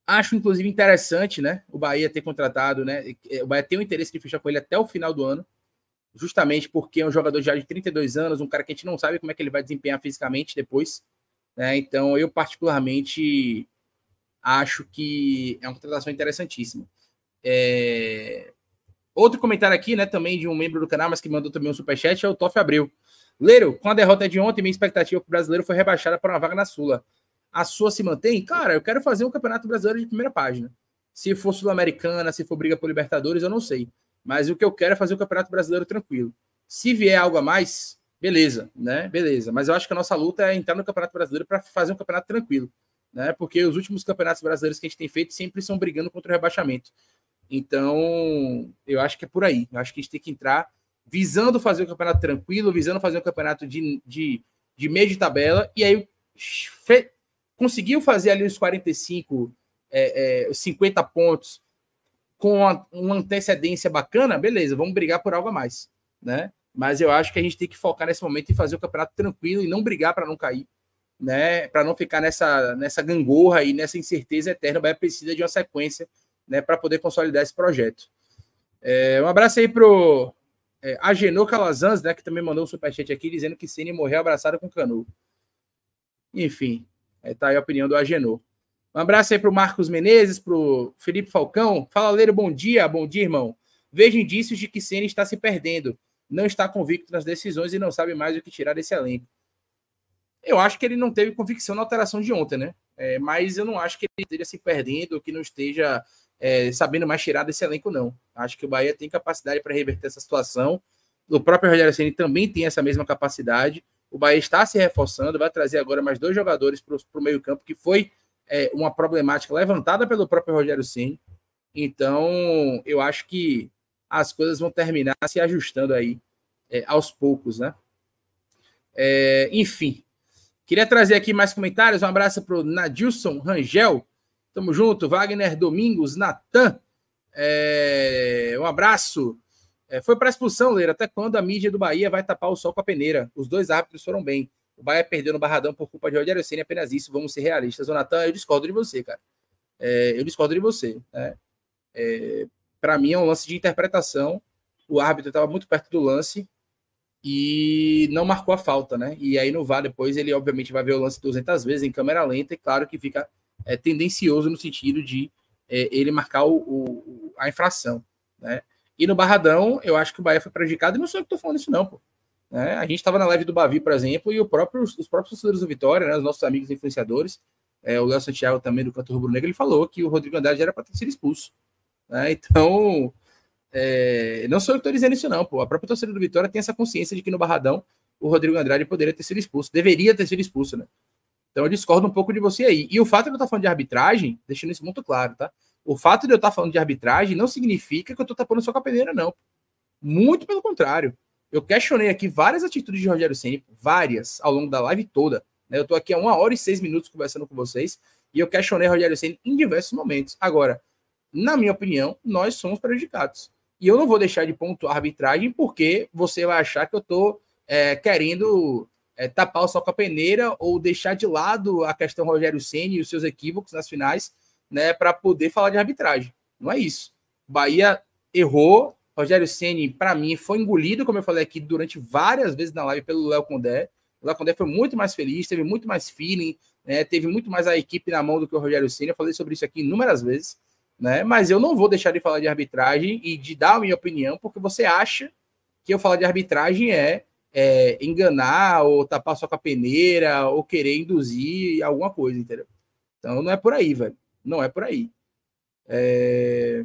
Acho, inclusive, interessante, né? O Bahia ter contratado, né? É, o Bahia tem o interesse de fechar com ele até o final do ano, justamente porque é um jogador já de 32 anos, um cara que a gente não sabe como é que ele vai desempenhar fisicamente depois. Né? Então, eu particularmente acho que é uma contratação interessantíssima. É... Outro comentário aqui, né, também de um membro do canal, mas que mandou também um superchat, é o Toff Abreu. Leiro, com a derrota de ontem, minha expectativa para o brasileiro foi rebaixada para uma vaga na Sula. A sua se mantém? Cara, eu quero fazer um campeonato brasileiro de primeira página. Se for Sul-Americana, se for briga por Libertadores, eu não sei. Mas o que eu quero é fazer o um campeonato brasileiro tranquilo. Se vier algo a mais, beleza, né? Beleza. Mas eu acho que a nossa luta é entrar no Campeonato Brasileiro para fazer um campeonato tranquilo, né? Porque os últimos campeonatos brasileiros que a gente tem feito sempre são brigando contra o rebaixamento. Então, eu acho que é por aí. Eu acho que a gente tem que entrar visando fazer um campeonato tranquilo, visando fazer um campeonato de, de, de meio de tabela, e aí fe, conseguiu fazer ali os 45, é, é, 50 pontos com uma, uma antecedência bacana, beleza, vamos brigar por algo a mais, né? Mas eu acho que a gente tem que focar nesse momento e fazer o campeonato tranquilo e não brigar para não cair, né? Para não ficar nessa, nessa gangorra e nessa incerteza eterna, vai é precisar de uma sequência né, para poder consolidar esse projeto. É, um abraço aí pro é, Agenor Calazans, né, que também mandou um superchat aqui dizendo que Ceni morreu abraçado com Canu. Enfim, é, tá aí a opinião do Agenor. Um abraço aí pro Marcos Menezes, pro Felipe Falcão. Fala, Leiro, bom dia, bom dia, irmão. Vejo indícios de que Ceni está se perdendo, não está convicto nas decisões e não sabe mais o que tirar desse elenco. Eu acho que ele não teve convicção na alteração de ontem, né? É, mas eu não acho que ele esteja se perdendo, que não esteja é, sabendo mais tirar desse elenco, não. Acho que o Bahia tem capacidade para reverter essa situação. O próprio Rogério Ceni também tem essa mesma capacidade. O Bahia está se reforçando, vai trazer agora mais dois jogadores para o meio-campo, que foi é, uma problemática levantada pelo próprio Rogério Ceni. Então, eu acho que as coisas vão terminar se ajustando aí é, aos poucos, né? É, enfim, queria trazer aqui mais comentários. Um abraço para o Nadilson Rangel. Tamo junto, Wagner Domingos, Natan. É, um abraço. É, foi para expulsão, Leira. Até quando a mídia do Bahia vai tapar o sol com a peneira? Os dois árbitros foram bem. O Bahia perdeu no Barradão por culpa de Rogério Senna, apenas isso. Vamos ser realistas. O Natan, eu discordo de você, cara. É, eu discordo de você. Né? É, para mim é um lance de interpretação. O árbitro estava muito perto do lance e não marcou a falta, né? E aí no VAR depois ele obviamente vai ver o lance 200 vezes em câmera lenta e claro que fica é, tendencioso no sentido de é, ele marcar o, o, a infração. Né? E no Barradão, eu acho que o Bahia foi prejudicado, e não sou eu que estou falando isso, não, pô. Né? A gente estava na live do Bavi, por exemplo, e próprio, os próprios torcedores do Vitória, né, os nossos amigos influenciadores, é, o Léo Santiago também do Canto Rubro Negro, ele falou que o Rodrigo Andrade era para ter sido expulso. Né? Então, é, não sou eu que estou dizendo isso, não. Pô. A própria torcida do Vitória tem essa consciência de que no Barradão o Rodrigo Andrade poderia ter sido expulso, deveria ter sido expulso, né? Então eu discordo um pouco de você aí. E o fato de eu estar falando de arbitragem, deixando isso muito claro, tá? O fato de eu estar falando de arbitragem não significa que eu estou tapando só com a peneira, não. Muito pelo contrário. Eu questionei aqui várias atitudes de Rogério Ceni, várias, ao longo da live toda. Né? Eu estou aqui há uma hora e seis minutos conversando com vocês e eu questionei Rogério Ceni em diversos momentos. Agora, na minha opinião, nós somos prejudicados. E eu não vou deixar de ponto a arbitragem porque você vai achar que eu estou é, querendo é, tapar o sol com a peneira ou deixar de lado a questão Rogério Ceni e os seus equívocos nas finais, né, para poder falar de arbitragem. Não é isso. Bahia errou. Rogério Ceni, para mim, foi engolido, como eu falei aqui durante várias vezes na live pelo Léo Condé. O Léo Condé foi muito mais feliz, teve muito mais feeling, né, teve muito mais a equipe na mão do que o Rogério Ceni. Eu falei sobre isso aqui inúmeras vezes, né? Mas eu não vou deixar de falar de arbitragem e de dar a minha opinião, porque você acha que eu falar de arbitragem é é, enganar ou tapar só com a peneira ou querer induzir alguma coisa, entendeu? Então não é por aí, velho. Não é por aí. É...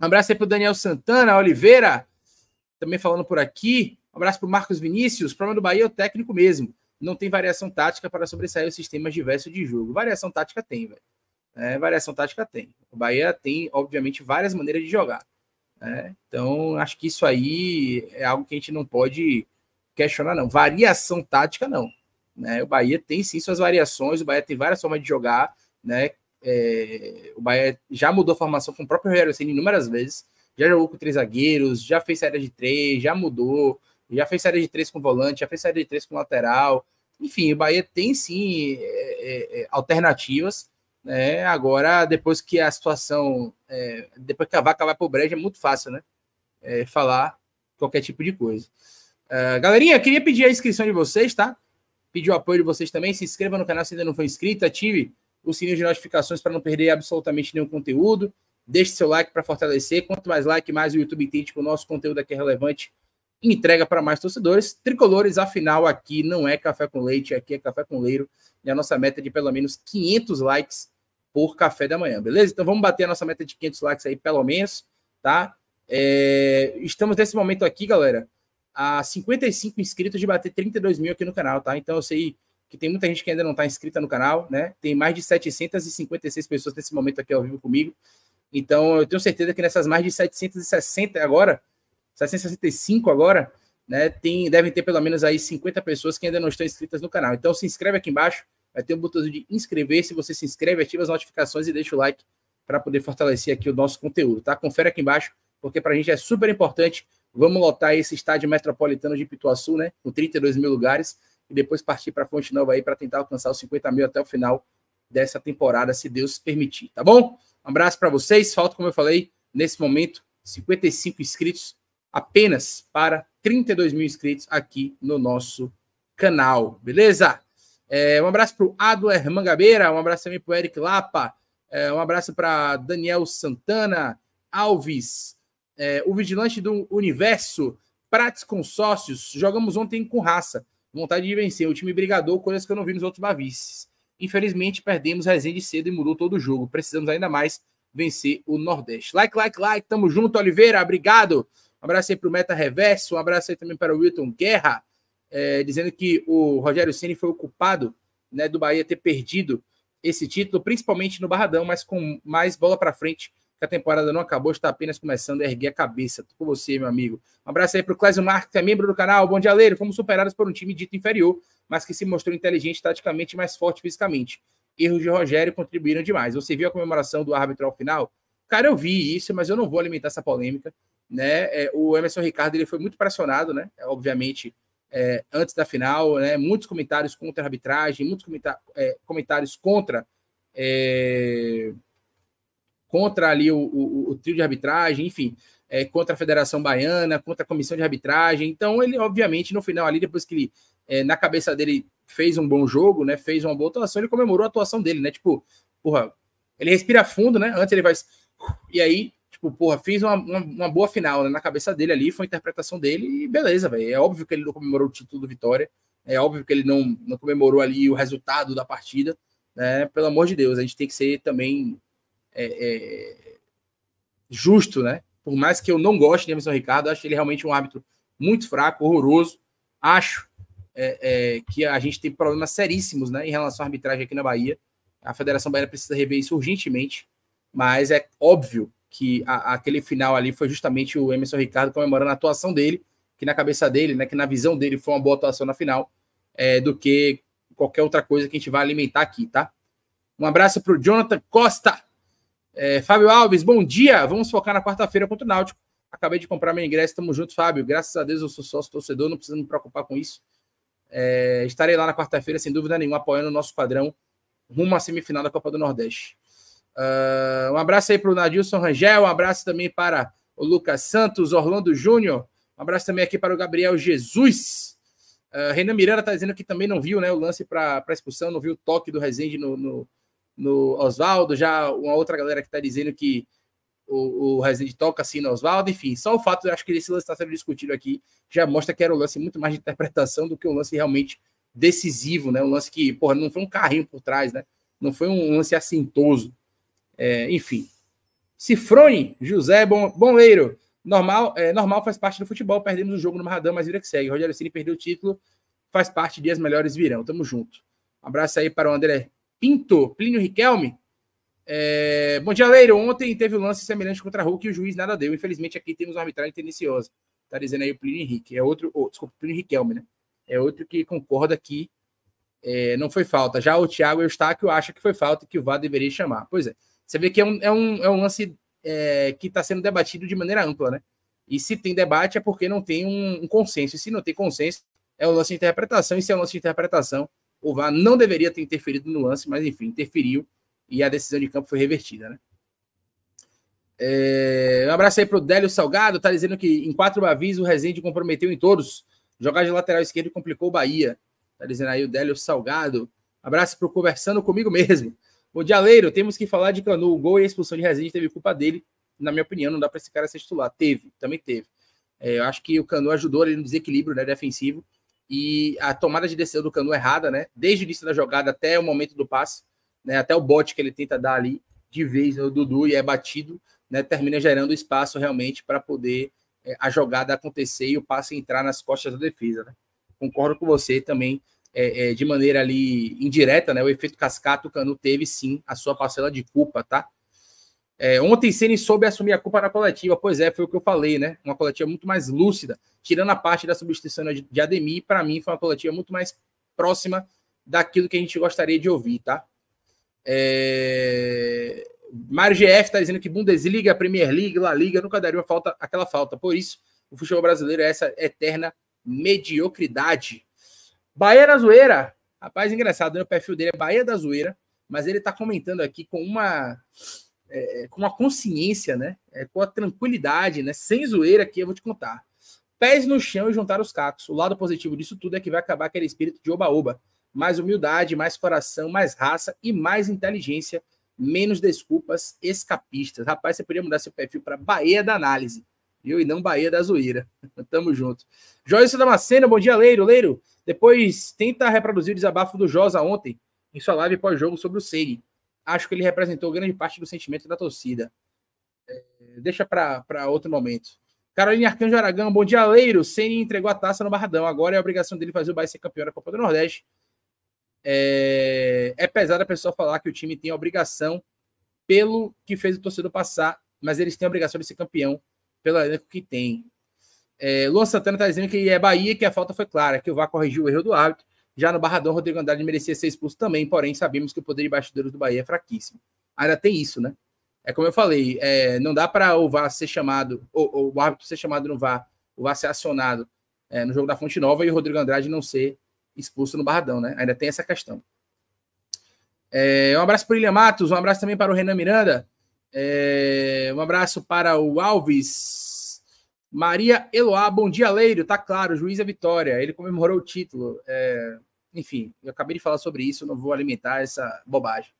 Um abraço aí pro Daniel Santana Oliveira, também falando por aqui. Um abraço pro Marcos Vinícius. Problema do Bahia é o técnico mesmo. Não tem variação tática para sobressair os sistemas diversos de jogo. Variação tática tem, velho. É, variação tática tem. O Bahia tem, obviamente, várias maneiras de jogar. Né? Então, acho que isso aí é algo que a gente não pode questionar, não. Variação tática, não. Né? O Bahia tem sim suas variações, o Bahia tem várias formas de jogar, né? É, o Bahia já mudou a formação com o próprio Rogério Senna inúmeras vezes, já jogou com três zagueiros, já fez série de três, já mudou, já fez série de três com volante, já fez série de três com lateral. Enfim, o Bahia tem sim é, é, é alternativas, né? Agora, depois que a situação, é, depois que a vaca vai para o brejo, é muito fácil, né? É, falar qualquer tipo de coisa. Uh, galerinha, queria pedir a inscrição de vocês, tá? Pedir o apoio de vocês também. Se inscreva no canal se ainda não for inscrito, ative o sininho de notificações para não perder absolutamente nenhum conteúdo. Deixe seu like para fortalecer. Quanto mais like, mais o YouTube entende que o nosso conteúdo aqui é relevante entrega para mais torcedores. Tricolores, afinal, aqui não é café com leite, aqui é café com leiro. E a nossa meta é de pelo menos 500 likes por café da manhã, beleza? Então vamos bater a nossa meta de 500 likes aí, pelo menos, tá? É, estamos nesse momento aqui, galera, a 55 inscritos de bater 32 mil aqui no canal, tá? Então eu sei que tem muita gente que ainda não está inscrita no canal, né? Tem mais de 756 pessoas nesse momento aqui ao vivo comigo. Então eu tenho certeza que nessas mais de 760 agora, 765 agora, né? Tem, devem ter pelo menos aí 50 pessoas que ainda não estão inscritas no canal. Então se inscreve aqui embaixo vai ter um botão de inscrever-se. Você se inscreve, ativa as notificações e deixa o like para poder fortalecer aqui o nosso conteúdo, tá? Confere aqui embaixo, porque para a gente é super importante. Vamos lotar esse estádio metropolitano de Pituaçu, né? Com 32 mil lugares e depois partir para Fonte Nova aí para tentar alcançar os 50 mil até o final dessa temporada, se Deus permitir, tá bom? Um abraço para vocês. Falta, como eu falei, nesse momento, 55 inscritos apenas para 32 mil inscritos aqui no nosso canal, beleza? É, um abraço para o Adler Mangabeira, um abraço também para o Eric Lapa, é, um abraço para Daniel Santana Alves, é, o Vigilante do Universo, Prates Consórcios. Jogamos ontem com raça, vontade de vencer. O time brigador, coisas que eu não vi nos outros Bavices. Infelizmente, perdemos Resende cedo e mudou todo o jogo. Precisamos ainda mais vencer o Nordeste. Like, like, like. Tamo junto, Oliveira. Obrigado. Um abraço aí para o Meta Reverso. Um abraço aí também para o Wilton Guerra é, dizendo que o Rogério Ceni foi o culpado né, do Bahia ter perdido esse título, principalmente no Barradão, mas com mais bola para frente, que a temporada não acabou, está apenas começando a erguer a cabeça. Tô com você, meu amigo. Um abraço aí para o Clésio Marques, que é membro do canal. Bom dia, Leiro. Fomos superados por um time dito inferior, mas que se mostrou inteligente taticamente e mais forte fisicamente. Erros de Rogério contribuíram demais. Você viu a comemoração do árbitro ao final? Cara, eu vi isso, mas eu não vou alimentar essa polêmica. Né? É, o Emerson Ricardo ele foi muito pressionado, né? É, obviamente, é, antes da final, né? muitos comentários contra a arbitragem, muitos é, comentários contra é, contra ali o, o, o, trio de arbitragem, enfim, é, contra a Federação Baiana, contra a Comissão de Arbitragem. Então, ele, obviamente, no final ali, depois que ele, é, na cabeça dele, fez um bom jogo, né? fez uma boa atuação, ele comemorou a atuação dele, né? Tipo, porra, ele respira fundo, né? Antes ele vai. E aí tipo, porra, fiz uma, uma, uma boa final né? na cabeça dele ali, foi a interpretação dele e beleza, velho. É óbvio que ele não comemorou o título do Vitória, é óbvio que ele não, não comemorou ali o resultado da partida, né? Pelo amor de Deus, a gente tem que ser também é, é, justo, né? Por mais que eu não goste de Emerson Ricardo, acho ele realmente um árbitro muito fraco, horroroso. Acho é, é, que a gente tem problemas seríssimos né, em relação à arbitragem aqui na Bahia. A Federação Baiana precisa rever isso urgentemente, mas é óbvio que a, aquele final ali foi justamente o Emerson Ricardo comemorando a atuação dele, que na cabeça dele, né, que na visão dele foi uma boa atuação na final, é, do que qualquer outra coisa que a gente vai alimentar aqui, tá? Um abraço para o Jonathan Costa. É, Fábio Alves, bom dia. Vamos focar na quarta-feira contra o Náutico. Acabei de comprar meu ingresso, tamo junto, Fábio. Graças a Deus eu sou sócio torcedor, não precisa me preocupar com isso. É, estarei lá na quarta-feira, sem dúvida nenhuma, apoiando o nosso padrão rumo à semifinal da Copa do Nordeste. Uh, um abraço aí para o Nadilson Rangel, um abraço também para o Lucas Santos, Orlando Júnior, um abraço também aqui para o Gabriel Jesus. Uh, Renan Miranda está dizendo que também não viu né, o lance para expulsão, não viu o toque do Rezende no, no, no Oswaldo. Já uma outra galera que está dizendo que o, o Rezende toca assim no Oswaldo. Enfim, só o fato, eu acho que esse lance está sendo discutido aqui, já mostra que era um lance muito mais de interpretação do que um lance realmente decisivo, né? Um lance que, porra, não foi um carrinho por trás, né? Não foi um lance assintoso. É, enfim. Cifrone, José Bom, Bonleiro. Normal, é, normal faz parte do futebol. Perdemos o jogo no maradão mas vira que segue. Rogério Ceni perdeu o título, faz parte de as melhores virão. Tamo junto. Um abraço aí para o André Pinto, Plínio Riquelme. É, bom dia, Leiro. Ontem teve um lance semelhante contra Hulk e o juiz nada deu. Infelizmente, aqui temos uma arbitragem tendenciosa. Tá dizendo aí o Plínio Henrique. É outro, oh, desculpa, Plínio Riquelme, né? É outro que concorda que é, não foi falta. Já o Thiago Eustáquio acha que foi falta e que o VAR deveria chamar. Pois é. Você vê que é um, é um, é um lance é, que está sendo debatido de maneira ampla, né? E se tem debate é porque não tem um, um, consenso. E se não tem consenso, é um lance de interpretação. E se é um lance de interpretação, o VAR não deveria ter interferido no lance, mas enfim, interferiu e a decisão de campo foi revertida, né? É, um abraço aí pro Délio Salgado, tá dizendo que em quatro avisos o Rezende comprometeu em todos. Jogar de lateral esquerdo complicou o Bahia. Tá dizendo aí o Délio Salgado. Abraço pro Conversando Comigo Mesmo. O Dialeiro, temos que falar de Canu. O gol e a expulsão de Rezende teve culpa dele. Na minha opinião, não dá para esse cara ser titular. Teve, também teve. É, eu acho que o Canu ajudou ele no desequilíbrio né, defensivo. E a tomada de decisão do Canu errada, né? Desde o início da jogada até o momento do passe, né, até o bote que ele tenta dar ali de vez no Dudu e é batido, né, termina gerando espaço realmente para poder é, a jogada acontecer e o passe entrar nas costas da defesa. Né? Concordo com você também é, é, de maneira ali indireta, né? O efeito cascata, o Canu teve sim a sua parcela de culpa, tá? É, ontem Ceni soube assumir a culpa na coletiva, pois é, foi o que eu falei, né? Uma coletiva muito mais lúcida, tirando a parte da substituição de, Ademir, para mim foi uma coletiva muito mais próxima daquilo que a gente gostaria de ouvir, tá? É... Mário GF está dizendo que Bundesliga, Premier League, La Liga nunca daria uma falta, aquela falta. Por isso, o futebol brasileiro é essa eterna mediocridade. Bahia da Zoeira. Rapaz, engraçado, né? o perfil dele é Bahia da Zoeira, mas ele está comentando aqui com uma é, com uma consciência, né? É, com a tranquilidade, né? Sem zoeira aqui, eu vou te contar. Pés no chão e juntar os cacos. O lado positivo disso tudo é que vai acabar aquele espírito de oba-oba. Mais humildade, mais coração, mais raça e mais inteligência. Menos desculpas escapistas. Rapaz, você poderia mudar seu perfil para Bahia da Análise viu? E não Bahia da Zoeira. Tamo junto. Joyce Damasceno, bom dia, Leiro. Leiro, depois tenta reproduzir o desabafo do Josa ontem em sua live pós-jogo sobre o Seri. Acho que ele representou grande parte do sentimento da torcida. É, deixa para outro momento. Carolina Arcanjo Aragão, bom dia, Leiro. Seni entregou a taça no Barradão. Agora é a obrigação dele fazer o Bahia ser campeão da Copa do Nordeste. É, é pesado a pessoa falar que o time tem a obrigação pelo que fez o torcedor passar, mas eles têm a obrigação de ser campeão pelo elenco que tem. É, Luan Santana está dizendo que é Bahia que a falta foi clara, que o VAR corrigiu o erro do árbitro. Já no Barradão, Rodrigo Andrade merecia ser expulso também, porém sabemos que o poder de bastidores do Bahia é fraquíssimo. Ainda tem isso, né? É como eu falei, é, não dá para o VAR ser chamado, ou, ou, o árbitro ser chamado no VAR, o VAR ser acionado é, no jogo da Fonte Nova e o Rodrigo Andrade não ser expulso no Barradão, né? Ainda tem essa questão. É, um abraço para o William Matos, um abraço também para o Renan Miranda. É, um abraço para o Alves. Maria Eloá, bom dia, Leiro. Tá claro, juiz é vitória. Ele comemorou o título. É, enfim, eu acabei de falar sobre isso, não vou alimentar essa bobagem.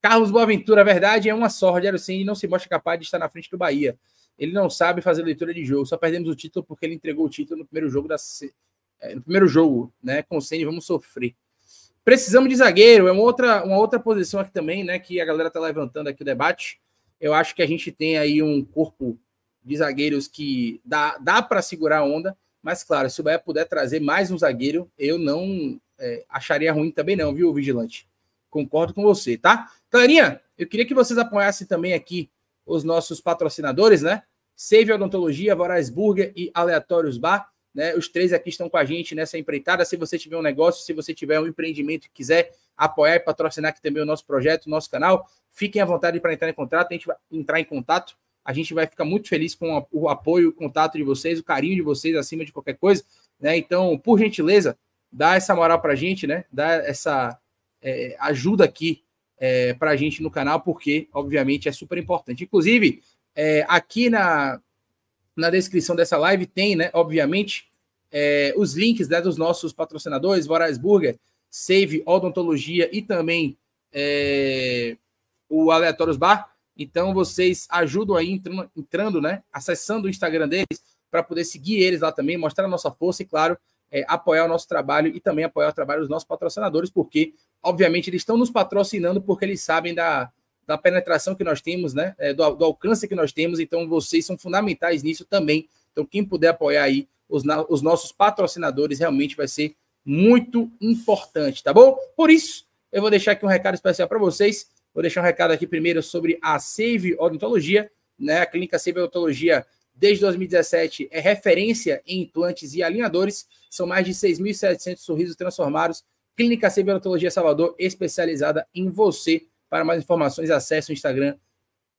Carlos Boaventura, a verdade é uma sorte, Rogério Ceni não se mostra capaz de estar na frente do Bahia. Ele não sabe fazer leitura de jogo, só perdemos o título porque ele entregou o título no primeiro jogo da é, no primeiro jogo, né? Com o Ceni vamos sofrer. Precisamos de zagueiro, é uma outra, uma outra posição aqui também, né, que a galera tá levantando aqui o debate. Eu acho que a gente tem aí um corpo de zagueiros que dá, dá para segurar a onda, mas claro, se o Bahia puder trazer mais um zagueiro, eu não é, acharia ruim também não, viu, Vigilante? Concordo com você, tá? Galerinha, eu queria que vocês apoiassem também aqui os nossos patrocinadores, né? Save Odontologia, Voraz Burger e Aleatórios Bar. Né? Os três aqui estão com a gente nessa empreitada. Se você tiver um negócio, se você tiver um empreendimento e quiser apoiar e patrocinar aqui também o nosso projeto, o nosso canal, fiquem à vontade para entrar em contato. A gente vai entrar em contato. A gente vai ficar muito feliz com o apoio, o contato de vocês, o carinho de vocês acima de qualquer coisa. Né? Então, por gentileza, dá essa moral para a gente, né? dá essa é, ajuda aqui é, para a gente no canal, porque, obviamente, é super importante. Inclusive, é, aqui na, na descrição dessa live tem, né, obviamente, é, os links né, dos nossos patrocinadores, Voraz Burger, Save Odontologia e também é, o Aleatórios Bar. Então vocês ajudam aí entrando, entrando né, acessando o Instagram deles para poder seguir eles lá também, mostrar a nossa força e, claro, é, apoiar o nosso trabalho e também apoiar o trabalho dos nossos patrocinadores, porque, obviamente, eles estão nos patrocinando porque eles sabem da, da penetração que nós temos, né? É, do, do, alcance que nós temos. Então, vocês são fundamentais nisso também. Então, quem puder apoiar aí os, os nossos patrocinadores realmente vai ser muito importante, tá bom? Por isso, eu vou deixar aqui um recado especial para vocês. Vou deixar um recado aqui primeiro sobre a Save Odontologia, né? A clínica Save Odontologia desde 2017 é referência em implantes e alinhadores. São mais de 6.700 sorrisos transformados. Clínica Save Odontologia Salvador, especializada em você para mais informações, acesse o Instagram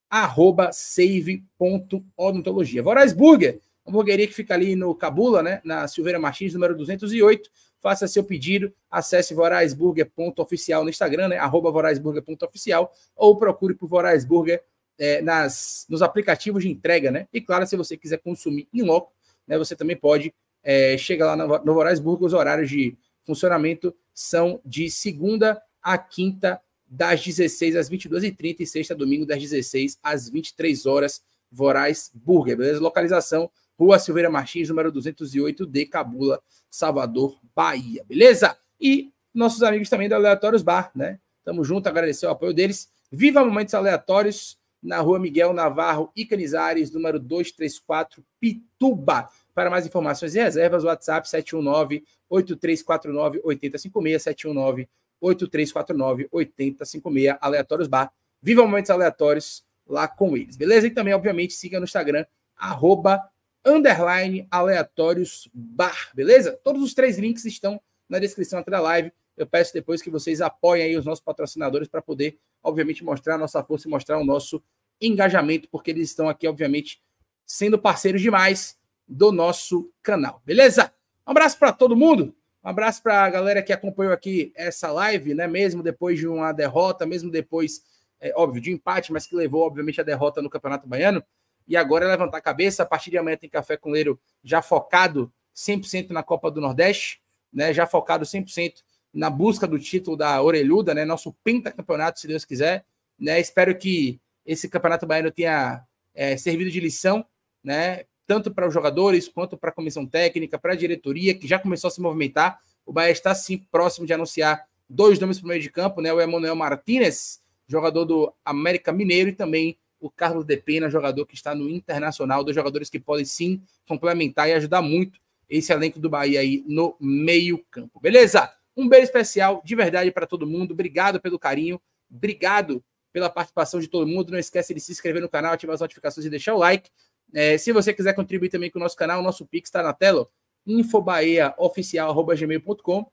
arroba save.odontologia. Voraz Burger, hamburgueria que fica ali no Cabula, né? Na Silveira Martins, número 208. Faça seu pedido, acesse vorazburger.oficial no Instagram, né? Arroba vorazburger.oficial ou procure por Voraz Burger é, nas, nos aplicativos de entrega, né? E claro, se você quiser consumir em loco, né? Você também pode é, chegar lá no, no Voraz Burger. Os horários de funcionamento são de segunda a quinta das 16 às 22h30 e sexta, domingo, das 16 às 23 horas, Voraz Burger, beleza? Localização, Rua Silveira Martins, número 208 de Cabula, Salvador, Bahia, beleza? E nossos amigos também do Aleatórios Bar, né? Tamo junto, agradecer o apoio deles. Viva Momentos Aleatórios, na Rua Miguel Navarro e Canizares, número 234, Pituba. Para mais informações e reservas, WhatsApp 719 8349 8056 719 8349 8056, Aleatórios Bar. Viva momentos aleatórios lá com eles, beleza? E também, obviamente, siga no Instagram, arroba, underline, aleatórios bar, beleza? Todos os três links estão na descrição aqui da live. Eu peço depois que vocês apoiem aí os nossos patrocinadores para poder, obviamente, mostrar a nossa força e mostrar o nosso engajamento, porque eles estão aqui, obviamente, sendo parceiros demais do nosso canal, beleza? Um abraço para todo mundo. Um abraço para a galera que acompanhou aqui essa live, né? Mesmo depois de uma derrota, mesmo depois, é, óbvio, de empate, mas que levou, obviamente, a derrota no Campeonato Baiano. E agora é levantar a cabeça. A partir de amanhã tem Café com Leiro já focado 100% na Copa do Nordeste, né? Já focado 100% na busca do título da Orelhuda, né? Nosso pentacampeonato, se Deus quiser. Né? Espero que esse Campeonato Baiano tenha é, servido de lição, né? tanto para os jogadores quanto para a comissão técnica, para a diretoria, que já começou a se movimentar. O Bahia está sim próximo de anunciar dois nomes para o meio de campo, né? O Emanuel Martinez, jogador do América Mineiro, e também o Carlos De Pena, jogador que está no Internacional, dos jogadores que podem sim complementar e ajudar muito esse elenco do Bahia aí no meio-campo. Beleza? Um beijo especial de verdade para todo mundo. Obrigado pelo carinho. Obrigado pela participação de todo mundo. Não esquece de se inscrever no canal, ativar as notificações e deixar o like. É, se você quiser contribuir também com o nosso canal, o nosso Pix está na tela, infobaeaoficial.gmail.com.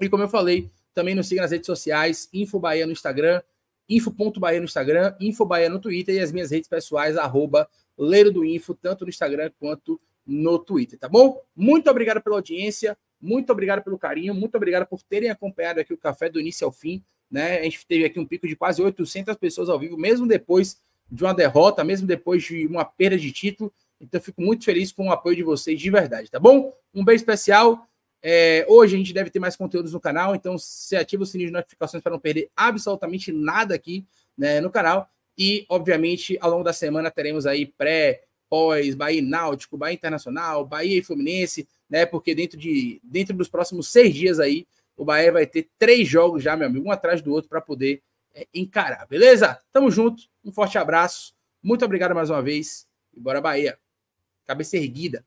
E como eu falei, também nos siga nas redes sociais, infobahia no Instagram, infobahia no Instagram, infobahia no Twitter e as minhas redes pessoais, arroba Leiro do Info, tanto no Instagram quanto no Twitter, tá bom? Muito obrigado pela audiência, muito obrigado pelo carinho, muito obrigado por terem acompanhado aqui o Café do início ao fim, né? A gente teve aqui um pico de quase 800 pessoas ao vivo, mesmo depois de uma derrota, mesmo depois de uma perda de título. Então, fico muito feliz com o apoio de vocês de verdade, tá bom? Um beijo especial. É, hoje a gente deve ter mais conteúdos no canal, então se ativa o sininho de notificações para não perder absolutamente nada aqui né, no canal. E, obviamente, ao longo da semana teremos aí pré, pós, Bahia e Náutico, Bahia Internacional, Bahia e Fluminense, né? Porque dentro, de, dentro dos próximos seis dias aí, o Bahia vai ter três jogos já, meu amigo, um atrás do outro, para poder é, encarar, beleza? Tamo junto, um forte abraço, muito obrigado mais uma vez e bora Bahia. Cabeça erguida.